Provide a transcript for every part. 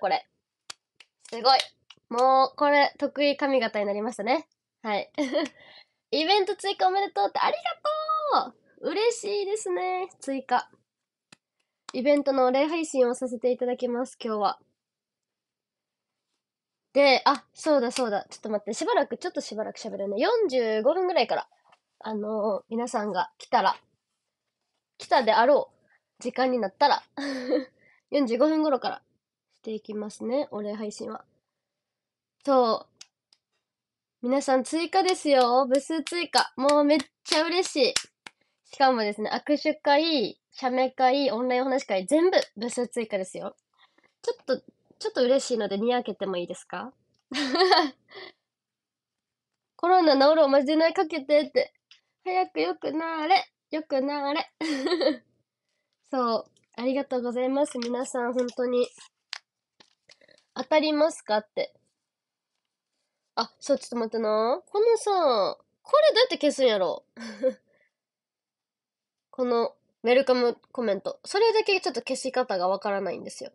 これ。すごい。もう、これ、得意髪型になりましたね。はい。イベント追加おめでとうって、ありがとう嬉しいですね。追加。イベントの礼配信をさせていただきます、今日は。で、あ、そうだそうだ。ちょっと待って、しばらく、ちょっとしばらく喋るね。45分ぐらいから、あのー、皆さんが来たら、来たであろう時間になったら、45 分頃からしていきますね。お礼配信は。そう。皆さん追加ですよ。部数追加。もうめっちゃ嬉しい。しかもですね、握手会、写メ会、オンラインお話会、全部部数追加ですよ。ちょっと、ちょっと嬉しいので、にやけてもいいですか コロナ治るおまじないかけてって。早くよくなーれ。よくなーれ。そう。ありがとうございます。皆さん、本当に。当たりますかって。あ、そう、ちょっと待ってな。このさ、これどうやって消すんやろ この、ウェルカムコメント。それだけちょっと消し方がわからないんですよ。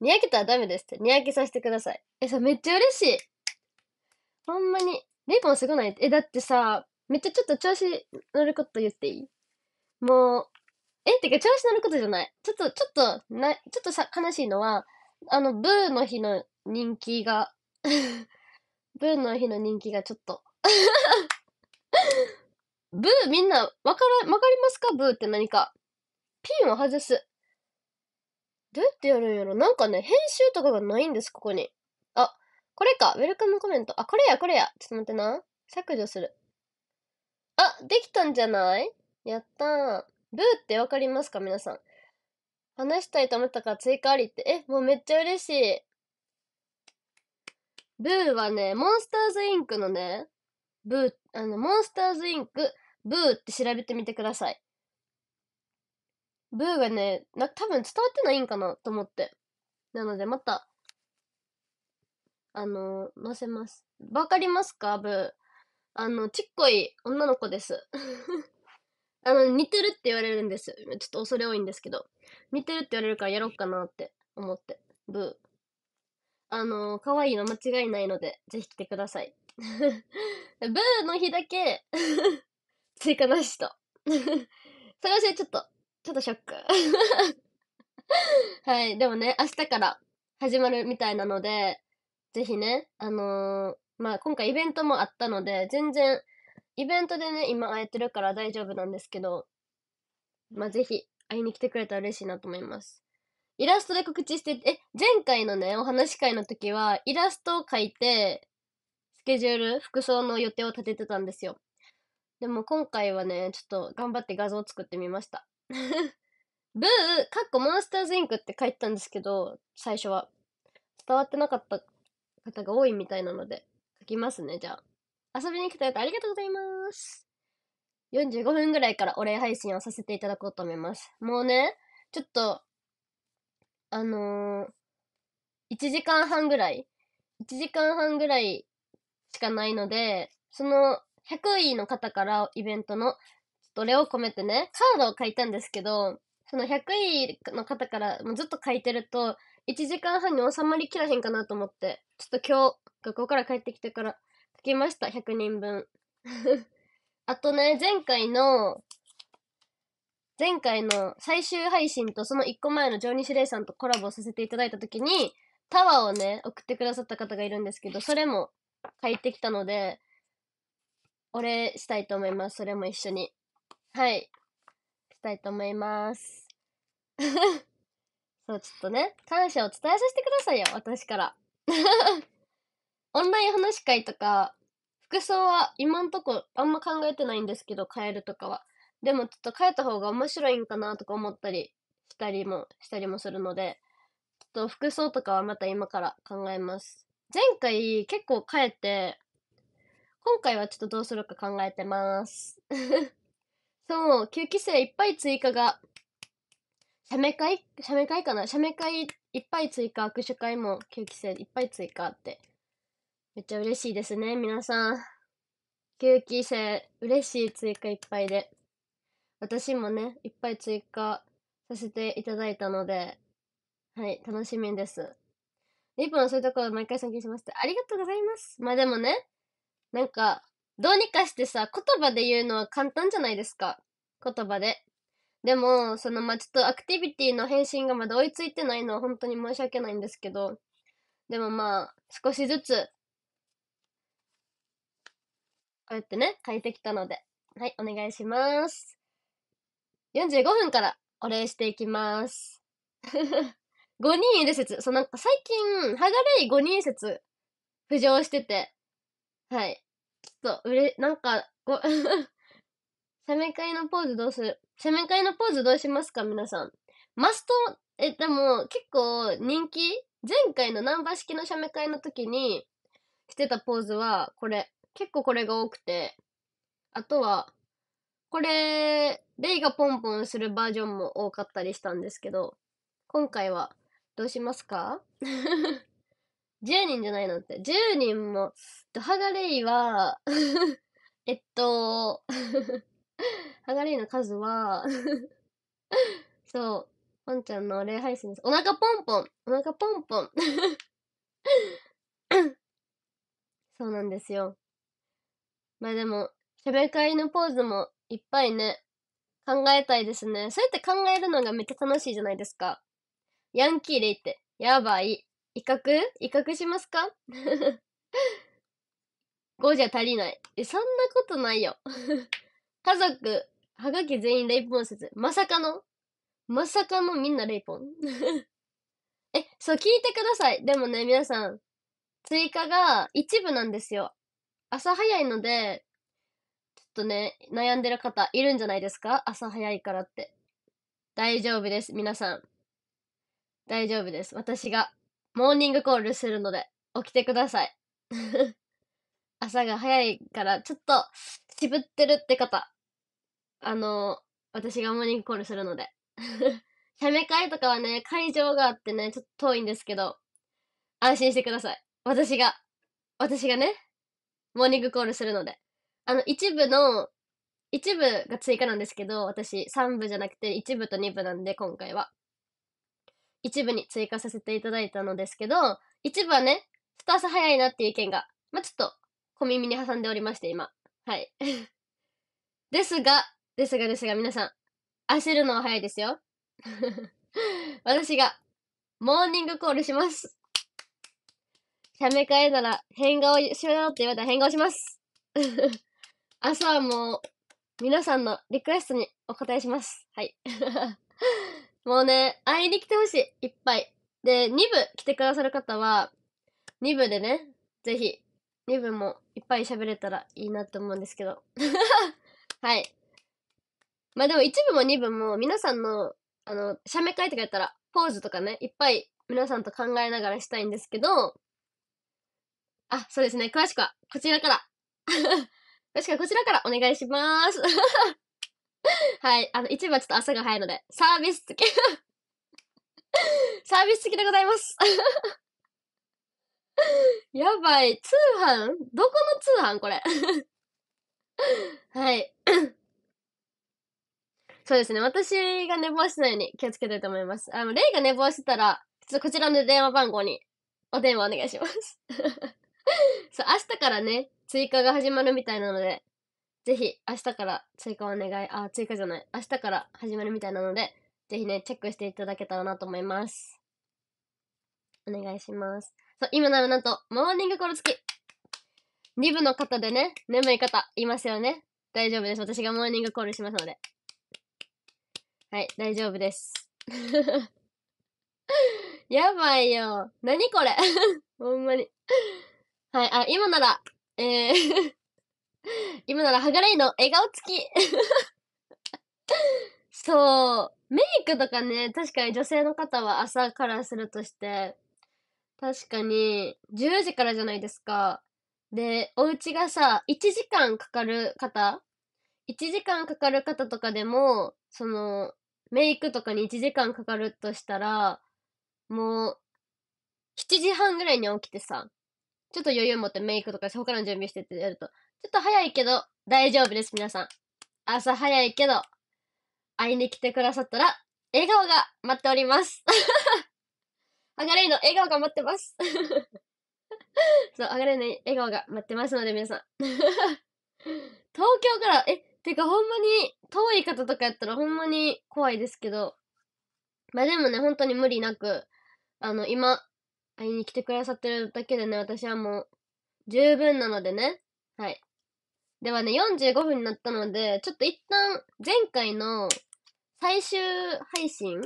にやけたらダメですって。にやけさせてください。え、さ、めっちゃ嬉しい。ほんまに。レイポンすごないえ、だってさ、めっちゃちょっと調子乗ること言っていいもう、え、ってか調子乗ることじゃない。ちょっと、ちょっと、な、ちょっとさ、悲しいのは、あの、ブーの日の人気が ブーの日の人気がちょっと ブーみんな、わから、わかりますかブーって何か。ピンを外す。どうやってやるんやろなんかね、編集とかがないんです、ここに。あ、これか。ウェルカムコメント。あ、これや、これや。ちょっと待ってな。削除する。あ、できたんじゃないやったー。ブーってわかりますか皆さん。話したいと思ったから追加ありって。え、もうめっちゃ嬉しい。ブーはね、モンスターズインクのね、ブー、あの、モンスターズインク、ブーって調べてみてください。ブーがね、な、多分伝わってないんかなと思って。なので、また、あの、載せます。わかりますかブー。あの、ちっこい女の子です。あの、似てるって言われるんです。ちょっと恐れ多いんですけど。似てるって言われるからやろっかなって思って。ブー。あの可愛いの間違いないので、ぜひ来てください。ブーの日だけ 追加なしと。それはちょっと、ちょっとショック。はい。でもね、明日から始まるみたいなので、ぜひね、あのー、まあ、今回イベントもあったので、全然イベントでね、今会えてるから大丈夫なんですけど、まぜひ、会いに来てくれたら嬉しいなと思います。イラストで告知してえ、前回のね、お話し会の時は、イラストを描いて、スケジュール、服装の予定を立ててたんですよ。でも今回はね、ちょっと頑張って画像を作ってみました。ブー、かっこモンスターズインクって書いてたんですけど、最初は。伝わってなかった方が多いみたいなので、書きますね、じゃあ。遊びに来てくれてありがとうございます。45分ぐらいからお礼配信をさせていただこうと思います。もうね、ちょっと、あのー、1時間半ぐらい ?1 時間半ぐらいしかないので、その100位の方からイベントの、ちょっとお礼を込めてね、カードを書いたんですけど、その100位の方からもうずっと書いてると、1時間半に収まりきらへんかなと思って、ちょっと今日、学校から帰ってきてから、書きました、100人分。あとね、前回の、前回の最終配信とその1個前の上西玲さんとコラボさせていただいたときに、タワーをね、送ってくださった方がいるんですけど、それも書いてきたので、お礼したいと思います。それも一緒に。はい。したいと思います。そう、ちょっとね、感謝を伝えさせてくださいよ、私から。オンライン話し会とか、服装は今んとこあんま考えてないんですけど、変えるとかは。でもちょっと変えた方が面白いんかなとか思ったりしたりもしたりもするので、ちょっと服装とかはまた今から考えます。前回結構変えて、今回はちょっとどうするか考えてます。そう、9期生いっぱい追加が、写メ会写メ会かな写メ会いっぱい追加、握手会も9期生いっぱい追加ってめっちゃ嬉しいですね、皆さん。9期生、嬉しい追加いっぱいで。私もね、いっぱい追加させていただいたので、はい、楽しみです。リポンそういうところ毎回尊敬しますって。ありがとうございます。まあでもね、なんか、どうにかしてさ、言葉で言うのは簡単じゃないですか。言葉で。でも、その、まあ、ちょっとアクティビティの返信がまだ追いついてないのは本当に申し訳ないんですけど、でもまあ、少しずつこうやってね、書いてきたので。はい、お願いします。45分からお礼していきます。5 人いる説。そう、なんか最近、はがれい5人説、浮上してて。はい。ちょっと、うれ、なんか、ご、写 メ会のポーズどうする写メ会のポーズどうしますか皆さん。マスト、え、でも、結構人気前回のナンバー式の写メ会の時にしてたポーズは、これ。結構これが多くて、あとは、これ、レイがポンポンするバージョンも多かったりしたんですけど、今回はどうしますか ?10 人じゃないなんて。10人も、ドハガレイは えっとハガレイの数はそう、ポンちゃんの礼拝数です。お腹ポンポンお腹ポンポン そうなんですよ。まあでも、喋り会のポーズもいっぱいね、考えたいですね。そうやって考えるのがめっちゃ楽しいじゃないですか。ヤンキーでいって、やばい。威嚇威嚇しますか ?5 じゃ足りない。え、そんなことないよ。家族、はがき全員レイポン説。まさかのまさかのみんなレイポン え、そう聞いてください。でもね、皆さん、追加が一部なんですよ。朝早いので、ちょっとね、悩んでる方いるんじゃないですか朝早いからって。大丈夫です、皆さん。大丈夫です。私がモーニングコールするので、起きてください。朝が早いから、ちょっと渋ってるって方。あの、私がモーニングコールするので。写メ会とかはね、会場があってね、ちょっと遠いんですけど、安心してください。私が、私がね、モーニングコールするので。あの、一部の、一部が追加なんですけど、私、3部じゃなくて、一部と二部なんで、今回は。一部に追加させていただいたのですけど、一部はね、2。ょ朝早いなっていう意見が、まあ、ちょっと、小耳に挟んでおりまして、今。はい。ですが、ですがですが、皆さん、焦るのは早いですよ。私が、モーニングコールします。写メ変えなら変顔しろって言われたら変顔します。朝はもう、皆さんのリクエストにお答えします。はい。もうね、会いに来てほしい。いっぱい。で、2部来てくださる方は、2部でね、ぜひ、2部もいっぱい喋れたらいいなと思うんですけど。はい。まあでも1部も2部も皆さんの、あの、写メえとかやったら、ポーズとかね、いっぱい皆さんと考えながらしたいんですけど、あ、そうですね。詳しくは、こちらから。詳しくはこちらからお願いします。はい。あの、一部はちょっと朝が早いので、サービス付き。サービス付きでございます。やばい。通販どこの通販これ。はい。そうですね。私が寝坊しないように気をつけたいと思います。あの、レイが寝坊してたら、ちょっとこちらの電話番号にお電話お願いします。そう、明日からね、追加が始まるみたいなので、ぜひ明日から追加お願い、あ、追加じゃない、明日から始まるみたいなので、ぜひね、チェックしていただけたらなと思います。お願いします。そう、今ならなんと、モーニングコール付き2部の方でね、眠い方いますよね。大丈夫です。私がモーニングコールしますので。はい、大丈夫です。やばいよ。何これ ほんまにはい、あ、今なら、えー 今なら、はがれいの笑顔付き そう、メイクとかね、確かに女性の方は朝からするとして、確かに、10時からじゃないですか。で、お家がさ、1時間かかる方 ?1 時間かかる方とかでも、その、メイクとかに1時間かかるとしたら、もう、7時半ぐらいに起きてさ、ちょっと余裕持ってメイクとか他の準備してってやると、ちょっと早いけど大丈夫です、皆さん。朝早いけど、会いに来てくださったら、笑顔が待っております。あ がれいの笑顔が待ってます。そう、あがれいの笑顔が待ってますので、皆さん。東京から、え、てかほんまに遠い方とかやったらほんまに怖いですけど、まあでもね、本当に無理なく、あの、今、会いに来てくださってるだけでね、私はもう、十分なのでね。はい。ではね、45分になったので、ちょっと一旦、前回の最終配信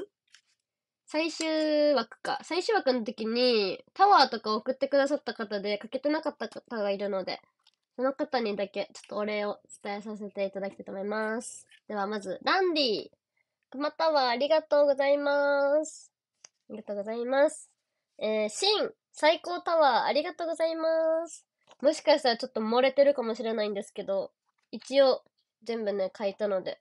最終枠か。最終枠の時に、タワーとか送ってくださった方で、かけてなかった方がいるので、その方にだけ、ちょっとお礼を伝えさせていただきたいと思います。では、まず、ランディ。熊タワー、ありがとうございます。ありがとうございます。えー、シン、最高タワー、ありがとうございます。もしかしたらちょっと漏れてるかもしれないんですけど、一応、全部ね、書いたので。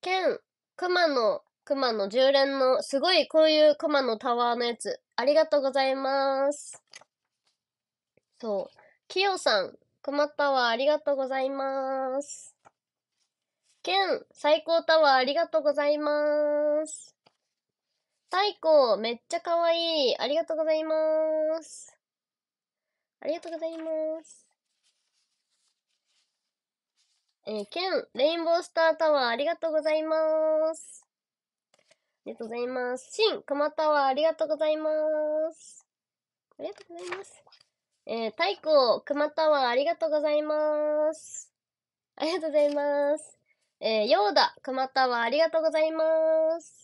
ケン、熊の、熊の10連の、すごい、こういう熊のタワーのやつ、ありがとうございます。そう。きよさん、熊タワーありがとうございます。ケン、最高タワーありがとうございます。太鼓、めっちゃかわいい。ありがとうございます。ありがとうございます。えー、ケン、レインボースタータワー、ありがとうございます。ありがとうございます。シン、コマタワー、ありがとうございます。ありがとうございます。えー、太鼓、熊タワー、ありがとうございます。ありがとうございます。えー、ヨーダ、熊タワー、ありがとうございます。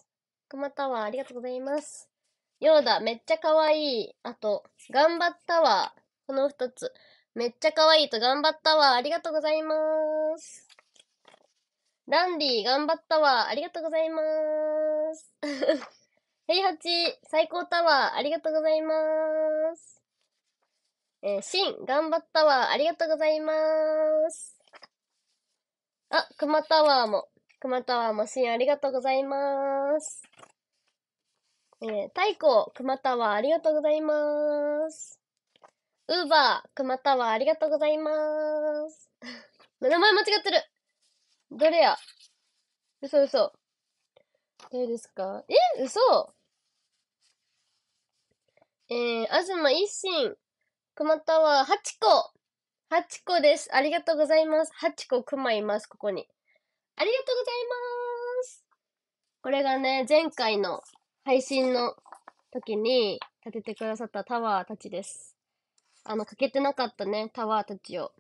熊タワー、ありがとうございます。ようだ、めっちゃかわいい。あと、頑張ったわ。この二つ。めっちゃかわいいと頑張ったわ。ありがとうございます。ランディ、頑張ったわ。ありがとうございます。ヘイハチ、最高タワー、ありがとうございます。えー、シン、頑張ったわ。ありがとうございます。あ、クマタワーも、クマタワーもシン、ありがとうございます。えー、太鼓、熊田はありがとうございます。ウーバー、熊田はありがとうございます。名前間違ってる。どれや嘘嘘。誰ですかえ嘘えー、あずま一心。熊田は8個。8個です。ありがとうございます。8個熊います、ここに。ありがとうございます。これがね、前回の配信の時に建ててくださったタワーたちです。あの、欠けてなかったね、タワーたちを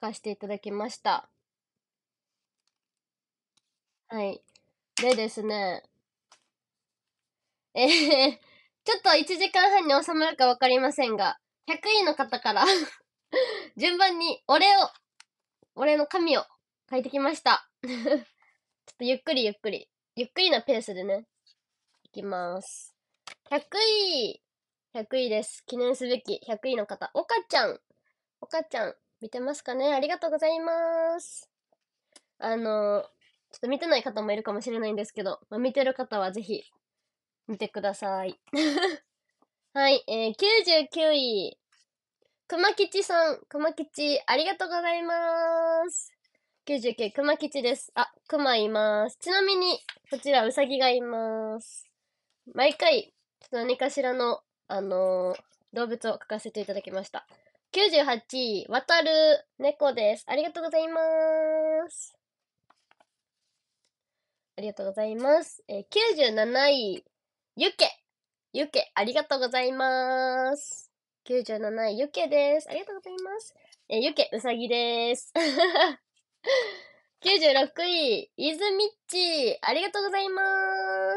書かせていただきました。はい。でですね、えー、ちょっと1時間半に収まるかわかりませんが、100位の方から 順番に俺を、俺の紙を書いてきました。ちょっとゆっくりゆっくり、ゆっくりなペースでね、きます。100位 !100 位です。記念すべき100位の方、岡ちゃん岡ちゃん、見てますかねありがとうございます。あの、ちょっと見てない方もいるかもしれないんですけど、まあ、見てる方はぜひ、見てください。はい、えー、99位。熊吉さん、熊吉、ありがとうございます。99、熊吉です。あ、熊います。ちなみに、こちら、うさぎがいます。毎回、ちょっと何かしらの、あのー、動物を書かせていただきました。98位、渡る猫です。ありがとうございます。ありがとうございます。えー、97位、ゆけ。ゆけ、ありがとうございます。97位、ゆけです。ありがとうございます。えー、ゆけ、うさぎです。96位、イズミッチ、ありがとうございま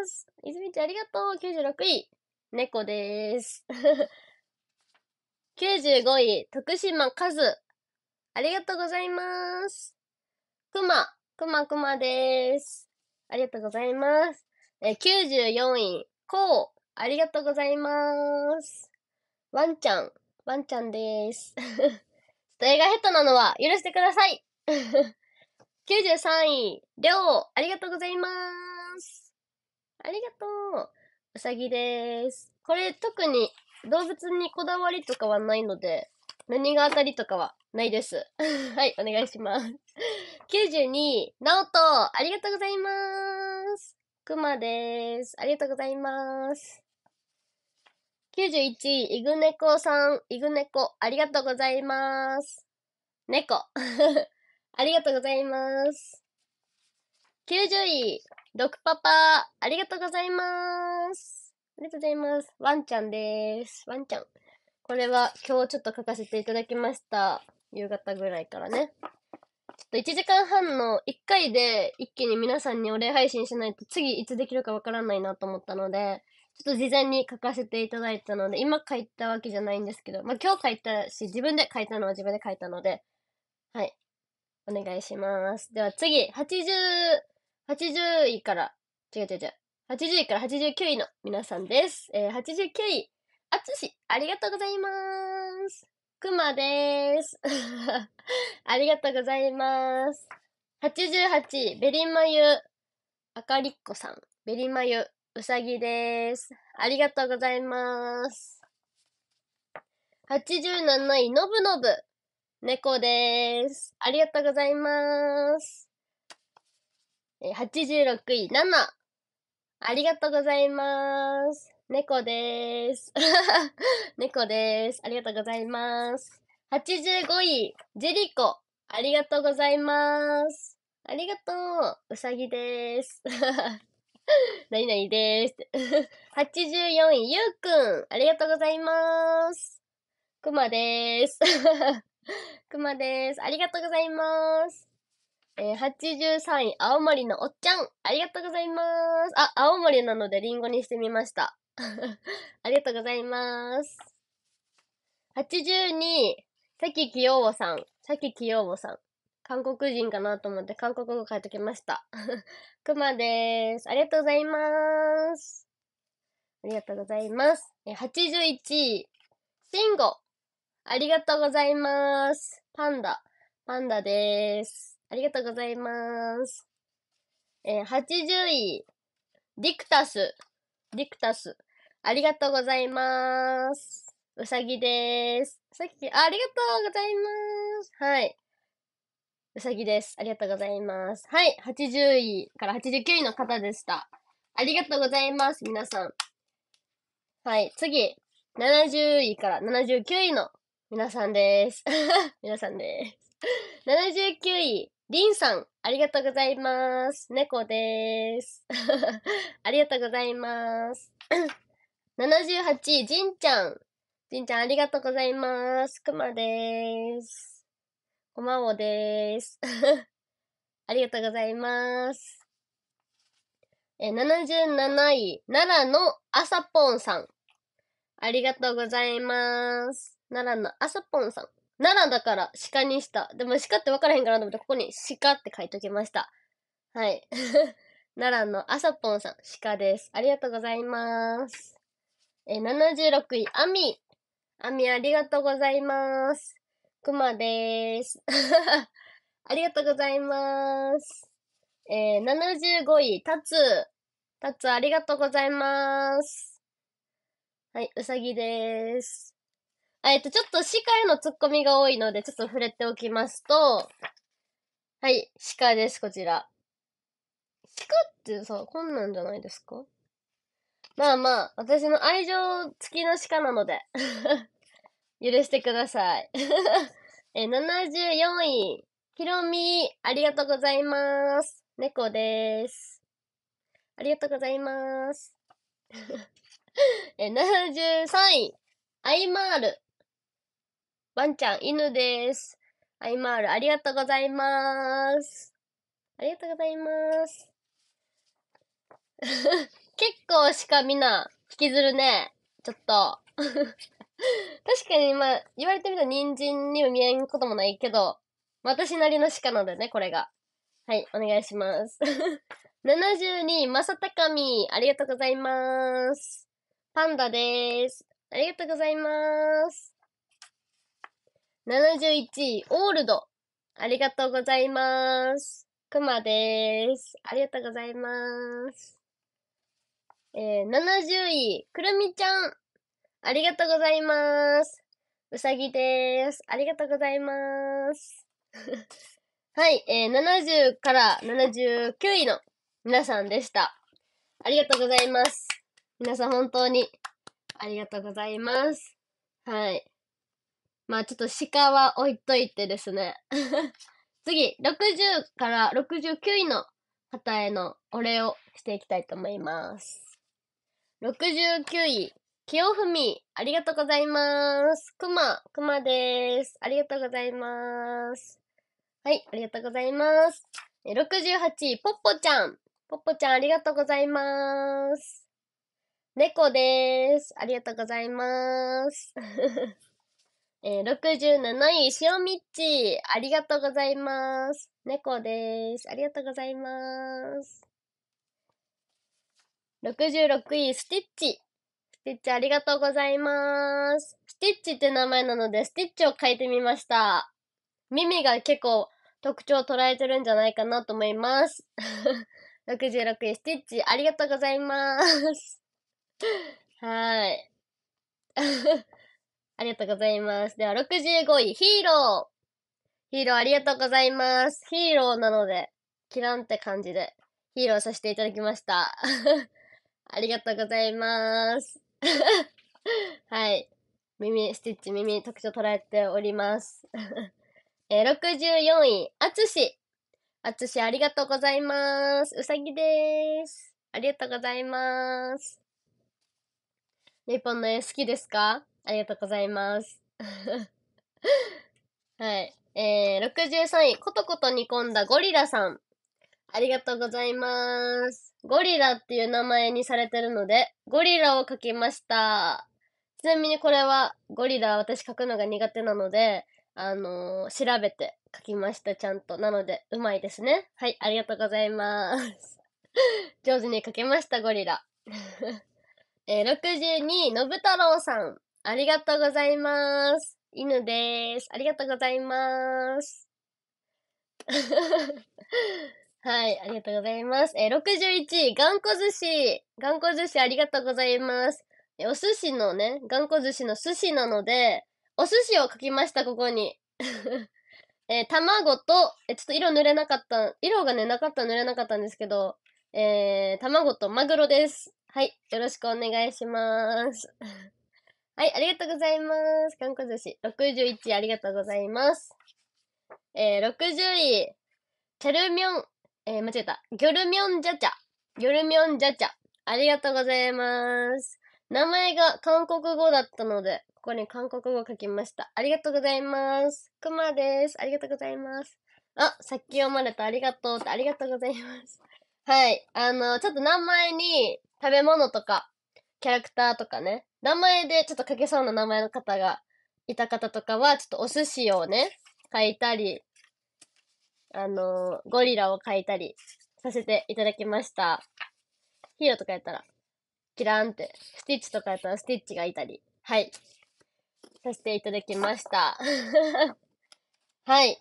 す。イズミッチ、ありがとう。96位、猫です。95 位、徳島和、ありがとうございます。くま、くまくまです。ありがとうございます。え94位、こう、ありがとうございます。ワンちゃん、ワンちゃんです。ちょっと映画下手なのは許してください。93位、りょう、ありがとうございます。ありがとう。うさぎです。これ特に動物にこだわりとかはないので、何が当たりとかはないです。はい、お願いします。92位、なおと、ありがとうございます。くまです。ありがとうございます。91位、いぐねこさん、いぐねこ、ありがとうございます。猫。ありがとうございます。90位、ドクパパ、ありがとうございます。ありがとうございます。ワンちゃんです。ワンちゃん。これは今日ちょっと書かせていただきました。夕方ぐらいからね。ちょっと1時間半の1回で一気に皆さんにお礼配信しないと次いつできるかわからないなと思ったので、ちょっと事前に書かせていただいたので、今書いたわけじゃないんですけど、まあ今日書いたし、自分で書いたのは自分で書いたので、はい。お願いします。では次、80、80位から、違う違う違う、80位から89位の皆さんです。えー、89位、あつし、ありがとうございます。くまです。ありがとうございます。88位、ベリマユ、あかりっこさん。ベリマユ、うさぎです。ありがとうございます。87位、のぶのぶ。猫です。ありがとうございます。86位、ナナ。ありがとうございます。猫です。猫です。ありがとうございます。85位、ジェリコ。ありがとうございます。ありがとう。うさぎです。何々です。84 位、ゆうくん。ありがとうございます。くまです。くまです。ありがとうございます。えー、83位、青森のおっちゃん。ありがとうございます。あ、青森なのでリンゴにしてみました。ありがとうございます。82位、さききようぼさん。さききようぼさん。韓国人かなと思って韓国語書いてきました。くまです。ありがとうございます。ありがとうございます。え81位、ンゴ。ありがとうございます。パンダ。パンダです。ありがとうございます。えー、80位。ディクタス。ディクタス。ありがとうございます。うさぎです。さっき、ありがとうございます。はい。うさぎです。ありがとうございます。はい。80位から89位の方でした。ありがとうございます。皆さん。はい。次。70位から79位の皆さんです。皆さんです。79位、りんさん、ありがとうございます。猫です。ありがとうございます。78 位、じんちゃん。じんちゃん、ありがとうございます。くまです。こまおです。ありがとうございます。え、77位、奈良のあさぽんさん。ありがとうございます。奈良のあさぽんさん。奈良だから鹿にした。でも鹿って分からへんかなと思ってここに鹿って書いときました。はい。奈良のあさぽんさん、鹿です。ありがとうございます。え、76位、あみ。あみありがとうございます。くまでーす。ありがとうございます。えー、75位、たつ。たつありがとうございます。はい、うさぎです。えっと、ちょっと鹿へのツッコミが多いので、ちょっと触れておきますと、はい、鹿です、こちら。鹿ってさ、こんなんじゃないですかまあまあ、私の愛情付きの鹿なので 許してください え、74位、ひろみ、ありがとうございます。猫です。ありがとうございます。え、73位、アイマール、ワンちゃん、犬です。アイマール、ありがとうございます。ありがとうございます。結構しかみんな引きずるね。ちょっと。確かに、まあ、言われてみたら人参にも見えんこともないけど、私なりの鹿なんだよね、これが。はい、お願いします。72、まさたかみ、ありがとうございます。パンダです。ありがとうございます。71位、オールド。ありがとうございます。くまでーす。ありがとうございます。えー、70位、くるみちゃん。ありがとうございます。うさぎでーす。ありがとうございます。はい、えー、70から79位の皆さんでした。ありがとうございます。皆さん本当にありがとうございます。はい。まあちょっと鹿は置いといてですね。次、60から69位の方へのお礼をしていきたいと思います。69位、清文、ありがとうございます。くま、くまです。ありがとうございます。はい、ありがとうございます。68位、ぽっぽちゃん。ぽっぽちゃん、ありがとうございます。猫です。ありがとうございます。えー、67位、しおみっち、ありがとうございます。猫です。ありがとうございます。66位、スティッチ。スティッチありがとうございます。スティッチって名前なので、スティッチを変えてみました。耳が結構特徴を捉えてるんじゃないかなと思います。66 位、スティッチありがとうございます。はい。ありがとうございます。では、65位、ヒーロー。ヒーローありがとうございます。ヒーローなので、キランって感じで、ヒーローさせていただきました。ありがとうございます。はい。耳、スティッチ、耳、特徴捉えております。えー、64位、あつし。あつし、ありがとうございます。うさぎです。ありがとうございます。日本の絵好きですかありがとうございます。はい。えー、63位、コトコト煮込んだゴリラさん。ありがとうございます。ゴリラっていう名前にされてるので、ゴリラを書きました。ちなみにこれは、ゴリラ私書くのが苦手なので、あのー、調べて書きました、ちゃんと。なので、うまいですね。はい、ありがとうございます。上手に書けました、ゴリラ。えー、62位、のぶ太郎さん。ありがとうございます。犬です。ありがとうございます。はい、ありがとうございます。えー、61位、頑固寿司。頑固寿司ありがとうございます。えー、お寿司のね、頑固寿司の寿司なので、お寿司を書きました、ここに。えー、卵と、えー、ちょっと色塗れなかった、色がね、なかった塗れなかったんですけど、えー、卵とマグロです。はい、よろしくお願いします。はい、ありがとうございます。かんこ寿司。61位、ありがとうございます。えー、60位、チャルミョン、えー、間違えた。ギョルミョンジャチャ。ギョルミョンジャチャ。ありがとうございます。名前が韓国語だったので、ここに韓国語書きました。ありがとうございます。くまです。ありがとうございます。あ、さっき読まれたありがとうってありがとうございます。はい。あの、ちょっと名前に食べ物とか、キャラクターとかね、名前で、ちょっと書けそうな名前の方がいた方とかは、ちょっとお寿司をね、書いたり、あのー、ゴリラを書いたりさせていただきました。ヒーローとかやったら、キラーンって、スティッチとかやったらスティッチがいたり、はい。させていただきました。はい。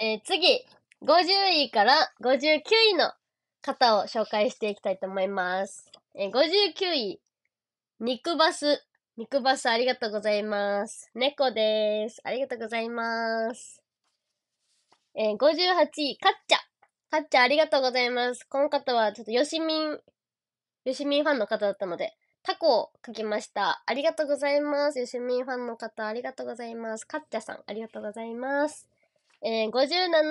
えー、次、50位から59位の方を紹介していきたいと思います。えー、59位、肉バス。肉バスありがとうございます。猫です。ありがとうございます。えー、58位、かっちゃ。かっちゃありがとうございます。この方はちょっとヨシミン、ヨシミンファンの方だったので、タコを書きました。ありがとうございます。ヨシミンファンの方ありがとうございます。かっちゃさんありがとうございます。えー、57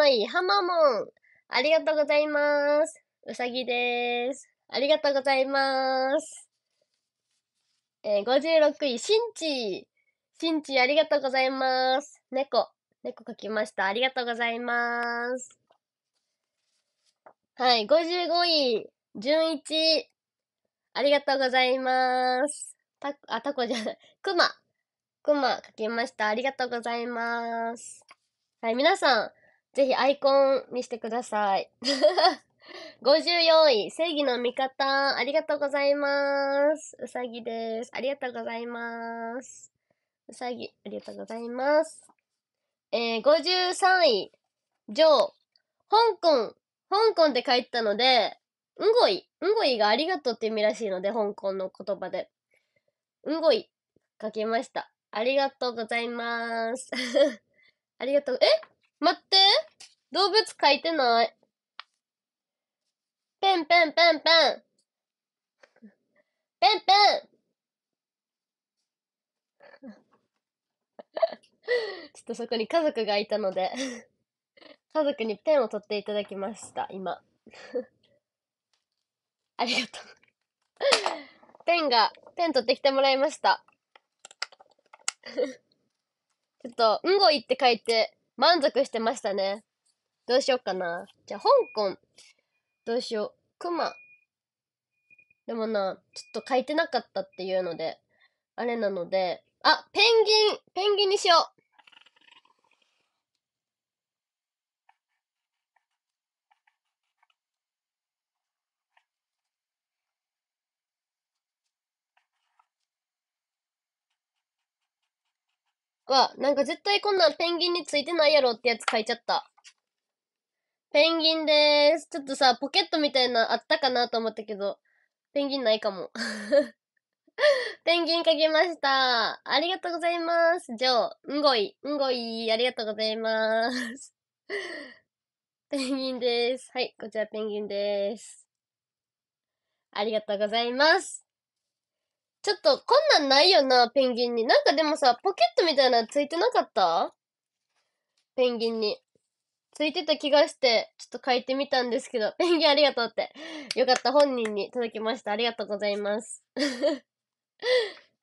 位、ハマモン。ありがとうございます。うさぎです。ありがとうございます。えー、56位、しんちしんちありがとうございます。猫。猫書きました。ありがとうございます。はい、55位、純一。ありがとうございます。た、あ、タコじゃない。くま。くま書きました。ありがとうございます。はい、皆さん、ぜひアイコン見してください。54 位、正義の味方、ありがとうございます。うさぎです。ありがとうございます。うさぎ、ありがとうございます。えー、53位、ジョー、香港、香港って書いてたので、うんごい、うんごいがありがとうって意味らしいので、香港の言葉で。うんごい、書きました。ありがとうございます。ありがとう、え待って動物書いてない。ペンペンペンペン。ペンペン ちょっとそこに家族がいたので 家族にペンを取っていただきました、今。ありがとう。ペンが、ペン取ってきてもらいました。ちょっと、うんごいって書いて、満足してましたね。どうしようかな。じゃあ、香港。どうしよう。クマ。でもな、ちょっと書いてなかったっていうので、あれなので、あ、ペンギンペンギンにしようわ、なんか絶対こんなんペンギンについてないやろってやつ書いちゃった。ペンギンでーす。ちょっとさ、ポケットみたいなあったかなと思ったけど、ペンギンないかも。ペンギン書きました。ありがとうございます。ジョー、んごい、んごい、ありがとうございます。ペンギンです。はい、こちらペンギンです。ありがとうございます。ちょっと、こんなんないよな、ペンギンに。なんかでもさ、ポケットみたいなのついてなかったペンギンに。ついてた気がして、ちょっと書いてみたんですけど、ペンギンありがとうって。よかった、本人に届きました。ありがとうございます。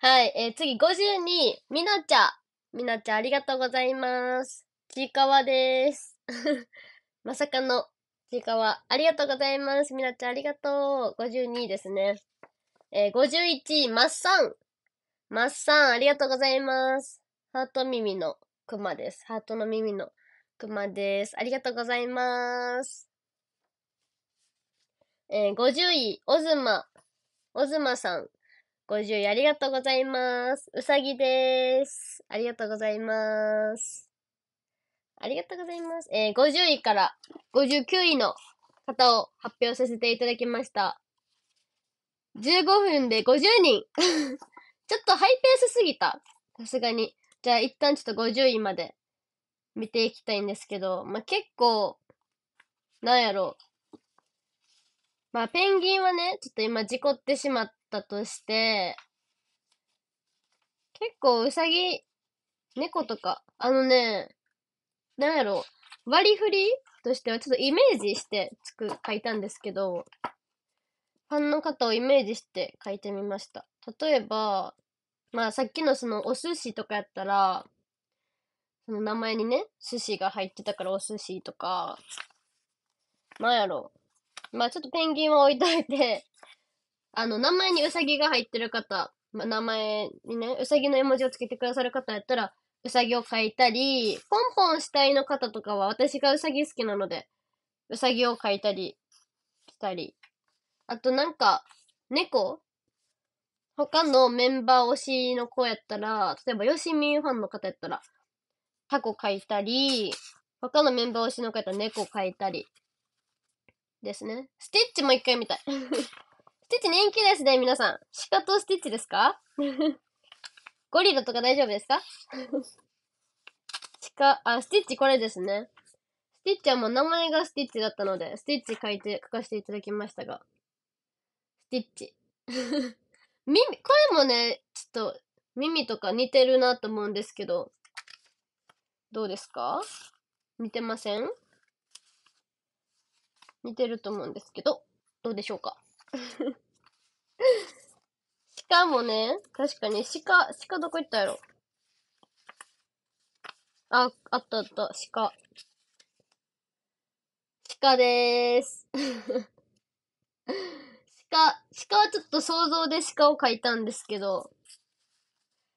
はい、えー、次52、みなちゃ。みなちゃありがとうございます。ちいかわです。まさかのちいかわ、ありがとうございます。みなちゃん、ありがとう。52ですね。えー、51位、まっさん。まっさん、ありがとうございます。ハート耳の熊です。ハートの耳のくまです。ありがとうございます。えー、50位、オズマ。オズマさん。50位、ありがとうございます。うさぎです。ありがとうございます。ありがとうございます。えー、50位から59位の方を発表させていただきました。15分で50人 ちょっとハイペースすぎた。さすがに。じゃあ一旦ちょっと50位まで見ていきたいんですけど、まあ、結構、なんやろまあ、ペンギンはね、ちょっと今事故ってしまったとして、結構うさぎ、猫とか、あのね、なんやろ割り振りとしてはちょっとイメージしてつく、書いたんですけど、ファンの方をイメージして書いてみました。例えば、まあさっきのそのお寿司とかやったら、その名前にね、寿司が入ってたからお寿司とか、なんやろ。まあちょっとペンギンは置いといて、あの、名前にウサギが入ってる方、まあ、名前にね、ウサギの絵文字をつけてくださる方やったら、ウサギを描いたり、ポンポン死体の方とかは私がウサギ好きなので、ウサギを描いたり、したり。あとなんか、猫他のメンバー推しの子やったら、例えばヨシミンファンの方やったら、タコ描いたり、他のメンバーをしのた猫描いたり。ですね。スティッチも一回見たい。スティッチ人気ですね、皆さん。鹿とスティッチですか ゴリラとか大丈夫ですか 鹿、あ、スティッチこれですね。スティッチはもう名前がスティッチだったので、スティッチ書いて、書かせていただきましたが。スティッチ。耳、声もね、ちょっと、耳とか似てるなと思うんですけど、どうですか似てません似てると思うんですけど、どうでしょうか 鹿もね、確かに鹿、鹿どこ行ったやろあ、あったあった、鹿。鹿でーす。鹿、鹿はちょっと想像で鹿を描いたんですけど、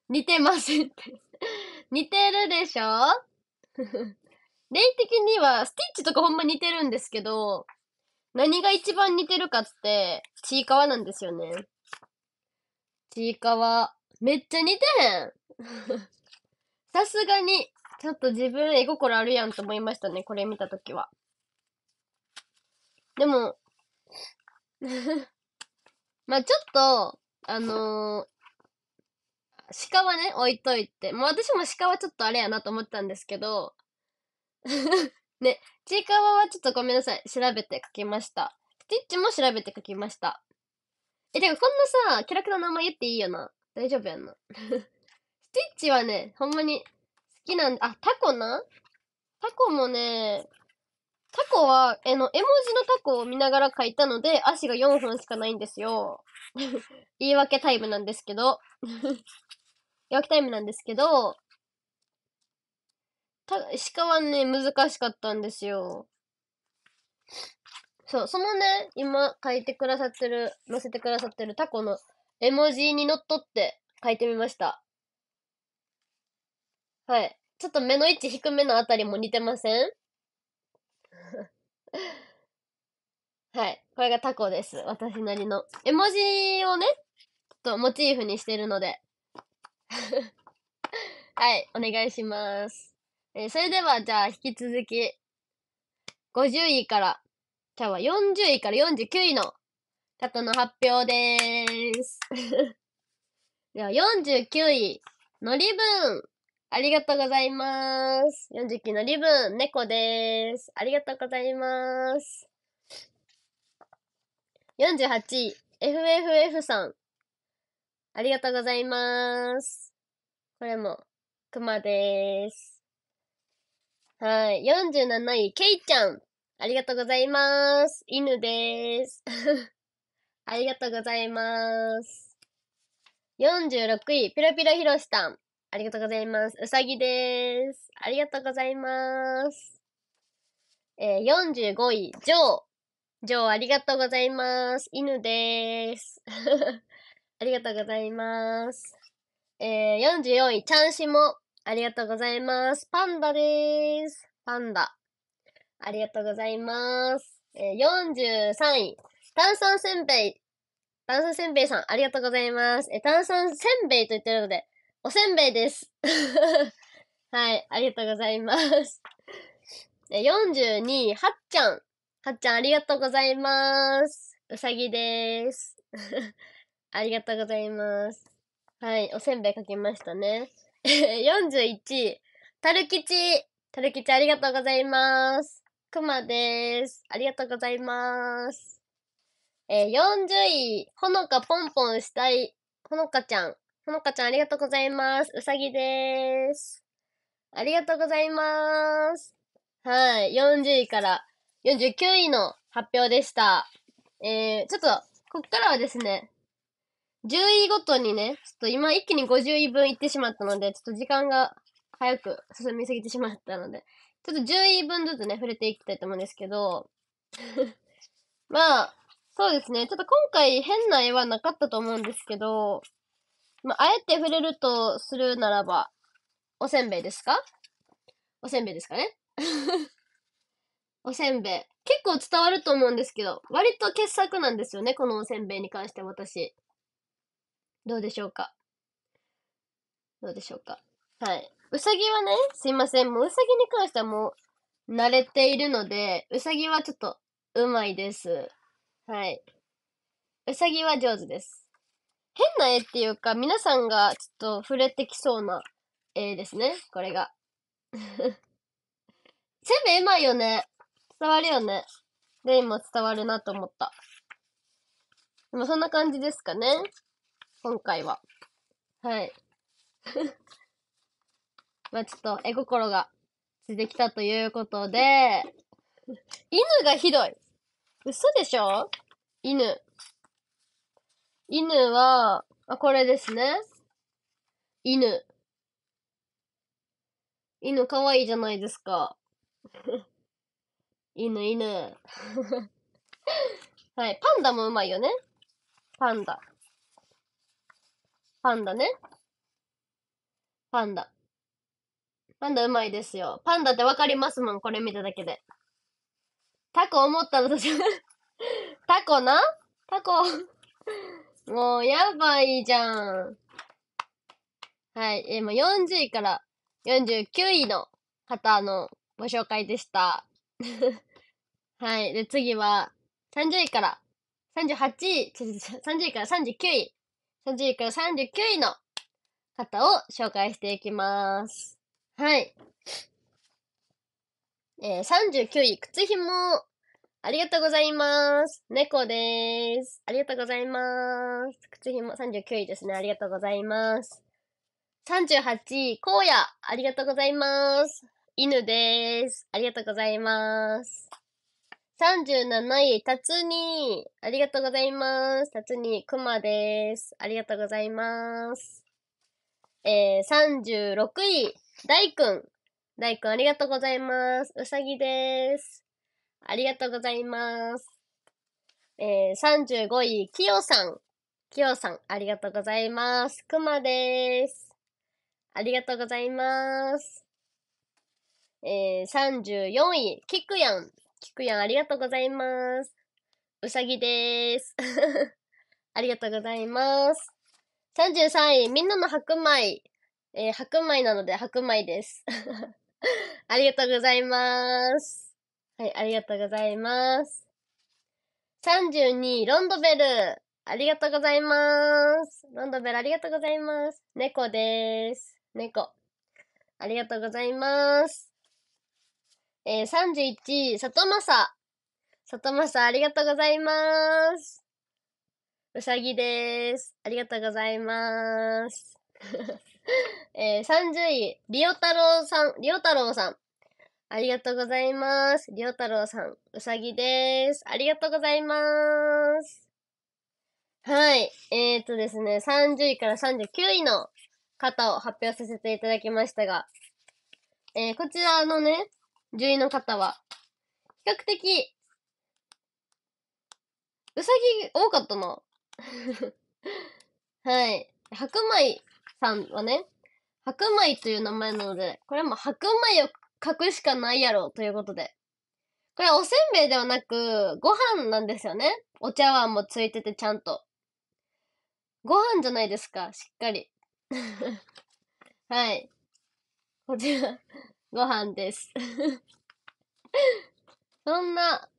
似てませんって似てるでしょ例的には、スティッチとかほんま似てるんですけど、何が一番似てるかって、ちいかわなんですよね。ちいかわ。めっちゃ似てへん。さすがに、ちょっと自分絵心あるやんと思いましたね、これ見たときは。でも まあちょっと、あのー、鹿はね、置いといて、もう私も鹿はちょっとあれやなと思ったんですけど、ね、ちいかわはちょっとごめんなさい、調べて書きました。スティッチも調べて書きました。え、てかこんなさ、キャラクターの名前言っていいよな。大丈夫やんな。スティッチはね、ほんまに好きなんで、あ、タコなタコもね、タコは、えの、絵文字のタコを見ながら書いたので、足が4本しかないんですよ。言い訳タイムなんですけど。言い訳タイムなんですけど、た、鹿はね、難しかったんですよ。そう、そのね、今書いてくださってる、載せてくださってるタコの絵文字にのっとって書いてみました。はい。ちょっと目の位置低めのあたりも似てませんはい。これがタコです。私なりの。絵文字をね、ちょっとモチーフにしてるので。はい。お願いします。えー、それでは、じゃあ、引き続き、50位から、じゃあは40位から49位のタコの発表でーす。では、49位、のりぶん。ありがとうございます。4期のリブン、猫です。ありがとうございます。48位、FFF さん。ありがとうございます。これも、くまです。はい。47位、けいちゃん。ありがとうございます。犬です。ありがとうございます。46位、ピロピロひろしさん。ありがとうございます。うさぎです。ありがとうございます。えー、45位、ジョー。ジョー、ありがとうございます。犬でーす。ありがとうございます。えー、44位、チャンシモ。ありがとうございます。パンダでーす。パンダ。ありがとうございます。えー、43位、炭酸せんべい。炭酸せんべいさん、ありがとうございます。え炭酸せんべいと言ってるので、おせんべいです。はい、ありがとうございます。42、はっちゃん。はっちゃん、ありがとうございます。うさぎです。ありがとうございます。はい、おせんべいかけましたね。41、たるきち。たるきち、ありがとうございます。くまです。ありがとうございます。えー、40位、ほのかぽんぽんしたい、ほのかちゃん。ほのかちゃんありがとうございます。うさぎです。ありがとうございます。はい。40位から49位の発表でした。えー、ちょっと、こっからはですね、10位ごとにね、ちょっと今一気に50位分いってしまったので、ちょっと時間が早く進みすぎてしまったので、ちょっと10位分ずつね、触れていきたいと思うんですけど、まあ、そうですね。ちょっと今回変な絵はなかったと思うんですけど、まあ、あえて触れるとするならば、おせんべいですかおせんべいですかね おせんべい。結構伝わると思うんですけど、割と傑作なんですよね、このおせんべいに関して私。どうでしょうかどうでしょうかはい。うさぎはね、すいません。もううさぎに関してはもう慣れているので、うさぎはちょっとうまいです。はい。うさぎは上手です。変な絵っていうか、皆さんがちょっと触れてきそうな絵ですね、これが。全部うまいよね。伝わるよね。で、今も伝わるなと思った。でもそんな感じですかね。今回は。はい。まあちょっと絵心がついてきたということで、犬がひどい。嘘でしょ犬。犬は、あ、これですね。犬。犬かわいいじゃないですか。犬 犬。はい。パンダもうまいよね。パンダ。パンダね。パンダ。パンダうまいですよ。パンダってわかりますもん、これ見ただけで。タコ思ったの、私タコなタコもう、やばいじゃん。はい。えー、もう40位から49位の方のご紹介でした。はい。で、次は、30位から38位、30位から39位、30位から39位の方を紹介していきます。はい。えー、39位、靴紐。ありがとうございます。猫です。ありがとうございます。靴ひも39位ですね。ありがとうございます。38位、荒野。ありがとうございます。犬です。ありがとうございます。37位、タツニー。ありがとうございます。タツニー、クマです。ありがとうございます。えー、36位、大くん。大くん、ありがとうございます。うさぎです。ありがとうございます。えー、35位、きよさん。きよさん、ありがとうございます。くまです。ありがとうございます。えー、34位、きくやん。きくやん、ありがとうございます。うさぎです。ありがとうございます。33位、みんなの白米。えー、白米なので白米です。ありがとうございます。はい、ありがとうございます。32、ロンドベル。ありがとうございます。ロンドベルありがとうございます。猫です。猫。ありがとうございます。えー、31、里正。里正、ありがとうございます。うさぎ政。す政、ありがとうございます。えー、30位、リオ太郎さん、リオ太郎さん。ありがとうございます。りょうたろうさん、うさぎです。ありがとうございます。はい。えーとですね、30位から39位の方を発表させていただきましたが、えー、こちらのね、10位の方は、比較的、うさぎ多かったな。はい。白米さんはね、白米という名前なので、これはもう白米を書くしかないやろということで。これおせんべいではなく、ご飯なんですよね。お茶碗もついててちゃんと。ご飯じゃないですか、しっかり。はい。こちら、ご飯です。そんな、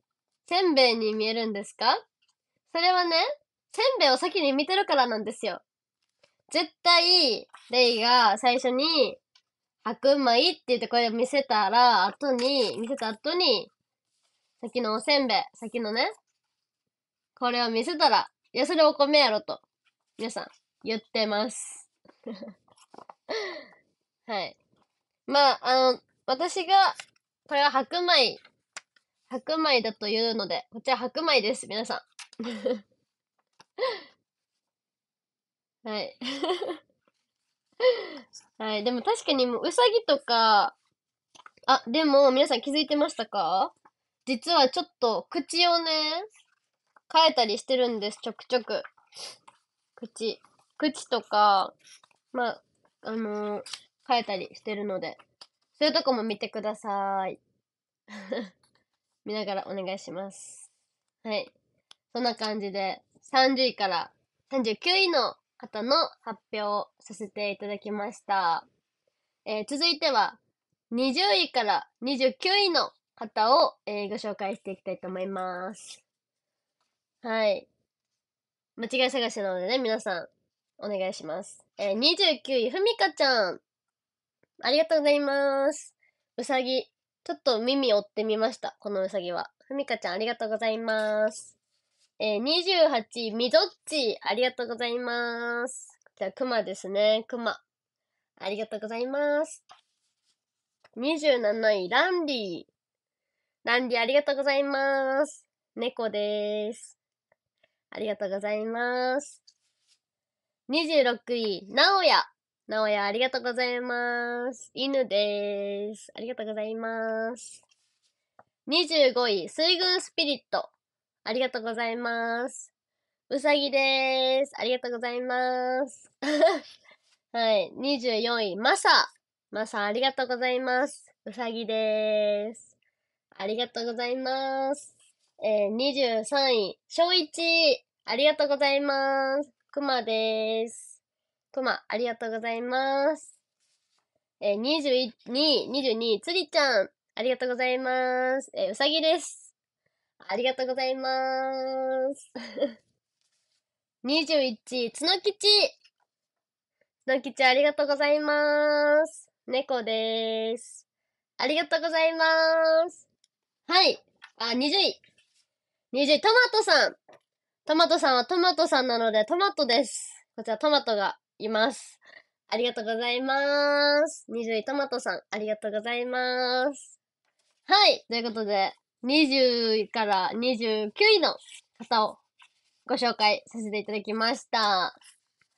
せんべいに見えるんですかそれはね、せんべいを先に見てるからなんですよ。絶対、レイが最初に白米って言ってこれ見せたら、後に、見せた後に、さっきのおせんべい、さっきのね、これを見せたら、いや、それお米やろと、皆さん、言ってます。はい。まあ、あの、私が、これは白米、白米だというので、こちら白米です、皆さん。はい。はい、でも確かにもう、うさぎとか、あ、でも、皆さん気づいてましたか実はちょっと、口をね、変えたりしてるんです、ちょくちょく。口。口とか、まあ、あのー、変えたりしてるので、そういうとこも見てください。見ながらお願いします。はい。そんな感じで、30位から39位の方の発表をさせていただきました。えー、続いては、20位から29位の方を、えー、ご紹介していきたいと思います。はい。間違い探しなのでね、皆さん、お願いします。えー、29位、ふみかちゃん。ありがとうございます。うさぎ。ちょっと耳折ってみました。このうさぎは。ふみかちゃん、ありがとうございます。えー、28、みぞっち、ありがとうございます。じゃあ、くまですね、くま。ありがとうございます。27位、ランディ。ランディ、ありがとうございます。猫です。ありがとうございます。26位、なおや。なおや、ありがとうございます。犬です。ありがとうございます。25位、水軍スピリット。ありがとうございます。うさぎでーす。ありがとうございます。はい。24位、まさ。まさ、ありがとうございます。うさぎでーす。ありがとうございます。えー、23位、小一。ありがとうございます。くまでーす。くま、ありがとうございます。えー、22位、22位、つりちゃん。ありがとうございます。えー、うさぎです。ありがとうございます。21 位、つのきち。つのきち、ありがとうございます。猫です。ありがとうございます。はい。あ、20位。20位、トマトさん。トマトさんはトマトさんなので、トマトです。こちらトマトがいます。ありがとうございます。20位、トマトさん、ありがとうございます。はい。ということで、20位から29位の方をご紹介させていただきました。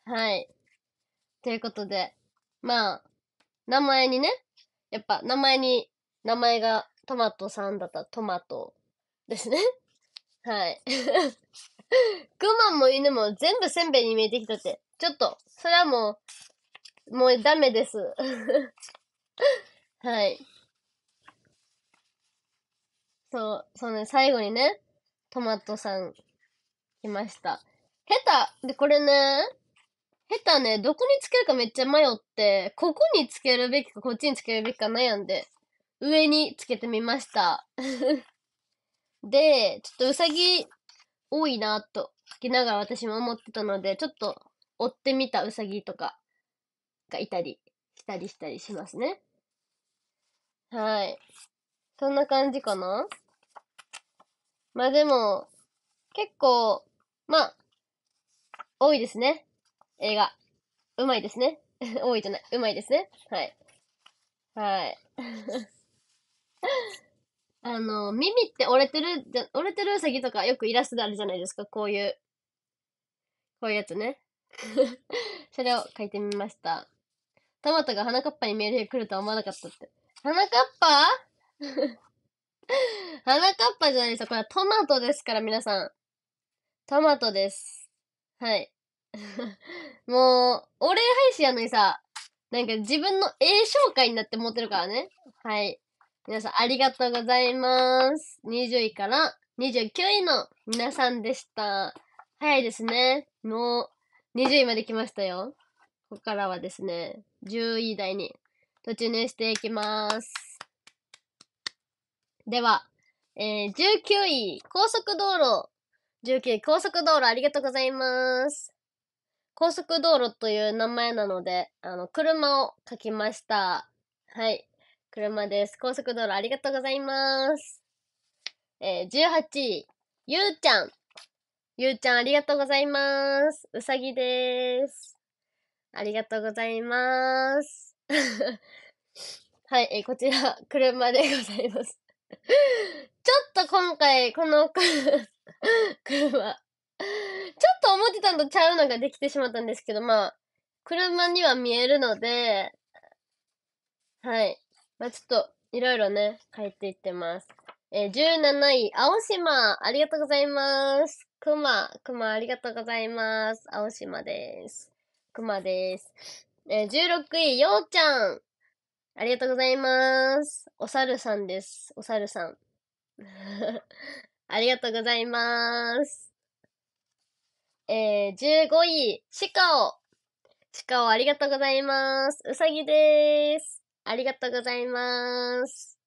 はい。ということで、まあ、名前にね、やっぱ名前に、名前がトマトさんだったらトマトですね。はい。クマも犬も全部せんべいに見えてきたって。ちょっと、それはもう、もうダメです。はい。そう、そうね、最後にね、トマトさん来ました。下手で、これね、下手ね、どこにつけるかめっちゃ迷って、ここにつけるべきか、こっちにつけるべきか悩んで、上につけてみました。で、ちょっとうさぎ多いなと書きながら私も思ってたので、ちょっと追ってみたうさぎとかがいたり、したりしたりしますね。はい。そんな感じかなまあでも、結構、まあ、多いですね。映画。うまいですね。多いじゃない。うまいですね。はい。はい。あの、耳って折れてる、じゃ折れてるうさぎとかよくイラストであるじゃないですか。こういう、こういうやつね。それを書いてみました。トマトが花かっぱにメールで来るとは思わなかったって。花かっぱは なかっぱじゃないですよ。これはトマトですから、皆さん。トマトです。はい。もう、お礼配信やのにさ、なんか自分の英紹介になって持ってるからね。はい。皆さんありがとうございます。20位から29位の皆さんでした。早いですね。もう20位まで来ましたよ。ここからはですね、10位台に突入していきます。では、えー、19位、高速道路。19位、高速道路、ありがとうございます。高速道路という名前なので、あの、車を書きました。はい。車です。高速道路、ありがとうございます。えー、18位、ゆうちゃん。ゆうちゃん、ありがとうございます。うさぎです。ありがとうございます。はい、えー、こちら、車でございます。ちょっと今回、この車、ちょっと思ってたのとちゃうのができてしまったんですけど、まあ、車には見えるので、はい。まあちょっと、いろいろね、変えていってます。えー、17位、青島、ありがとうございます。熊、熊、ありがとうございます。青島です。熊です。えー、16位、ようちゃん、ありがとうございます。お猿さんです。お猿さん。ありがとうございます。えー、15位、シカオ。シカオありがとうございます。うさぎでーす。ありがとうございます。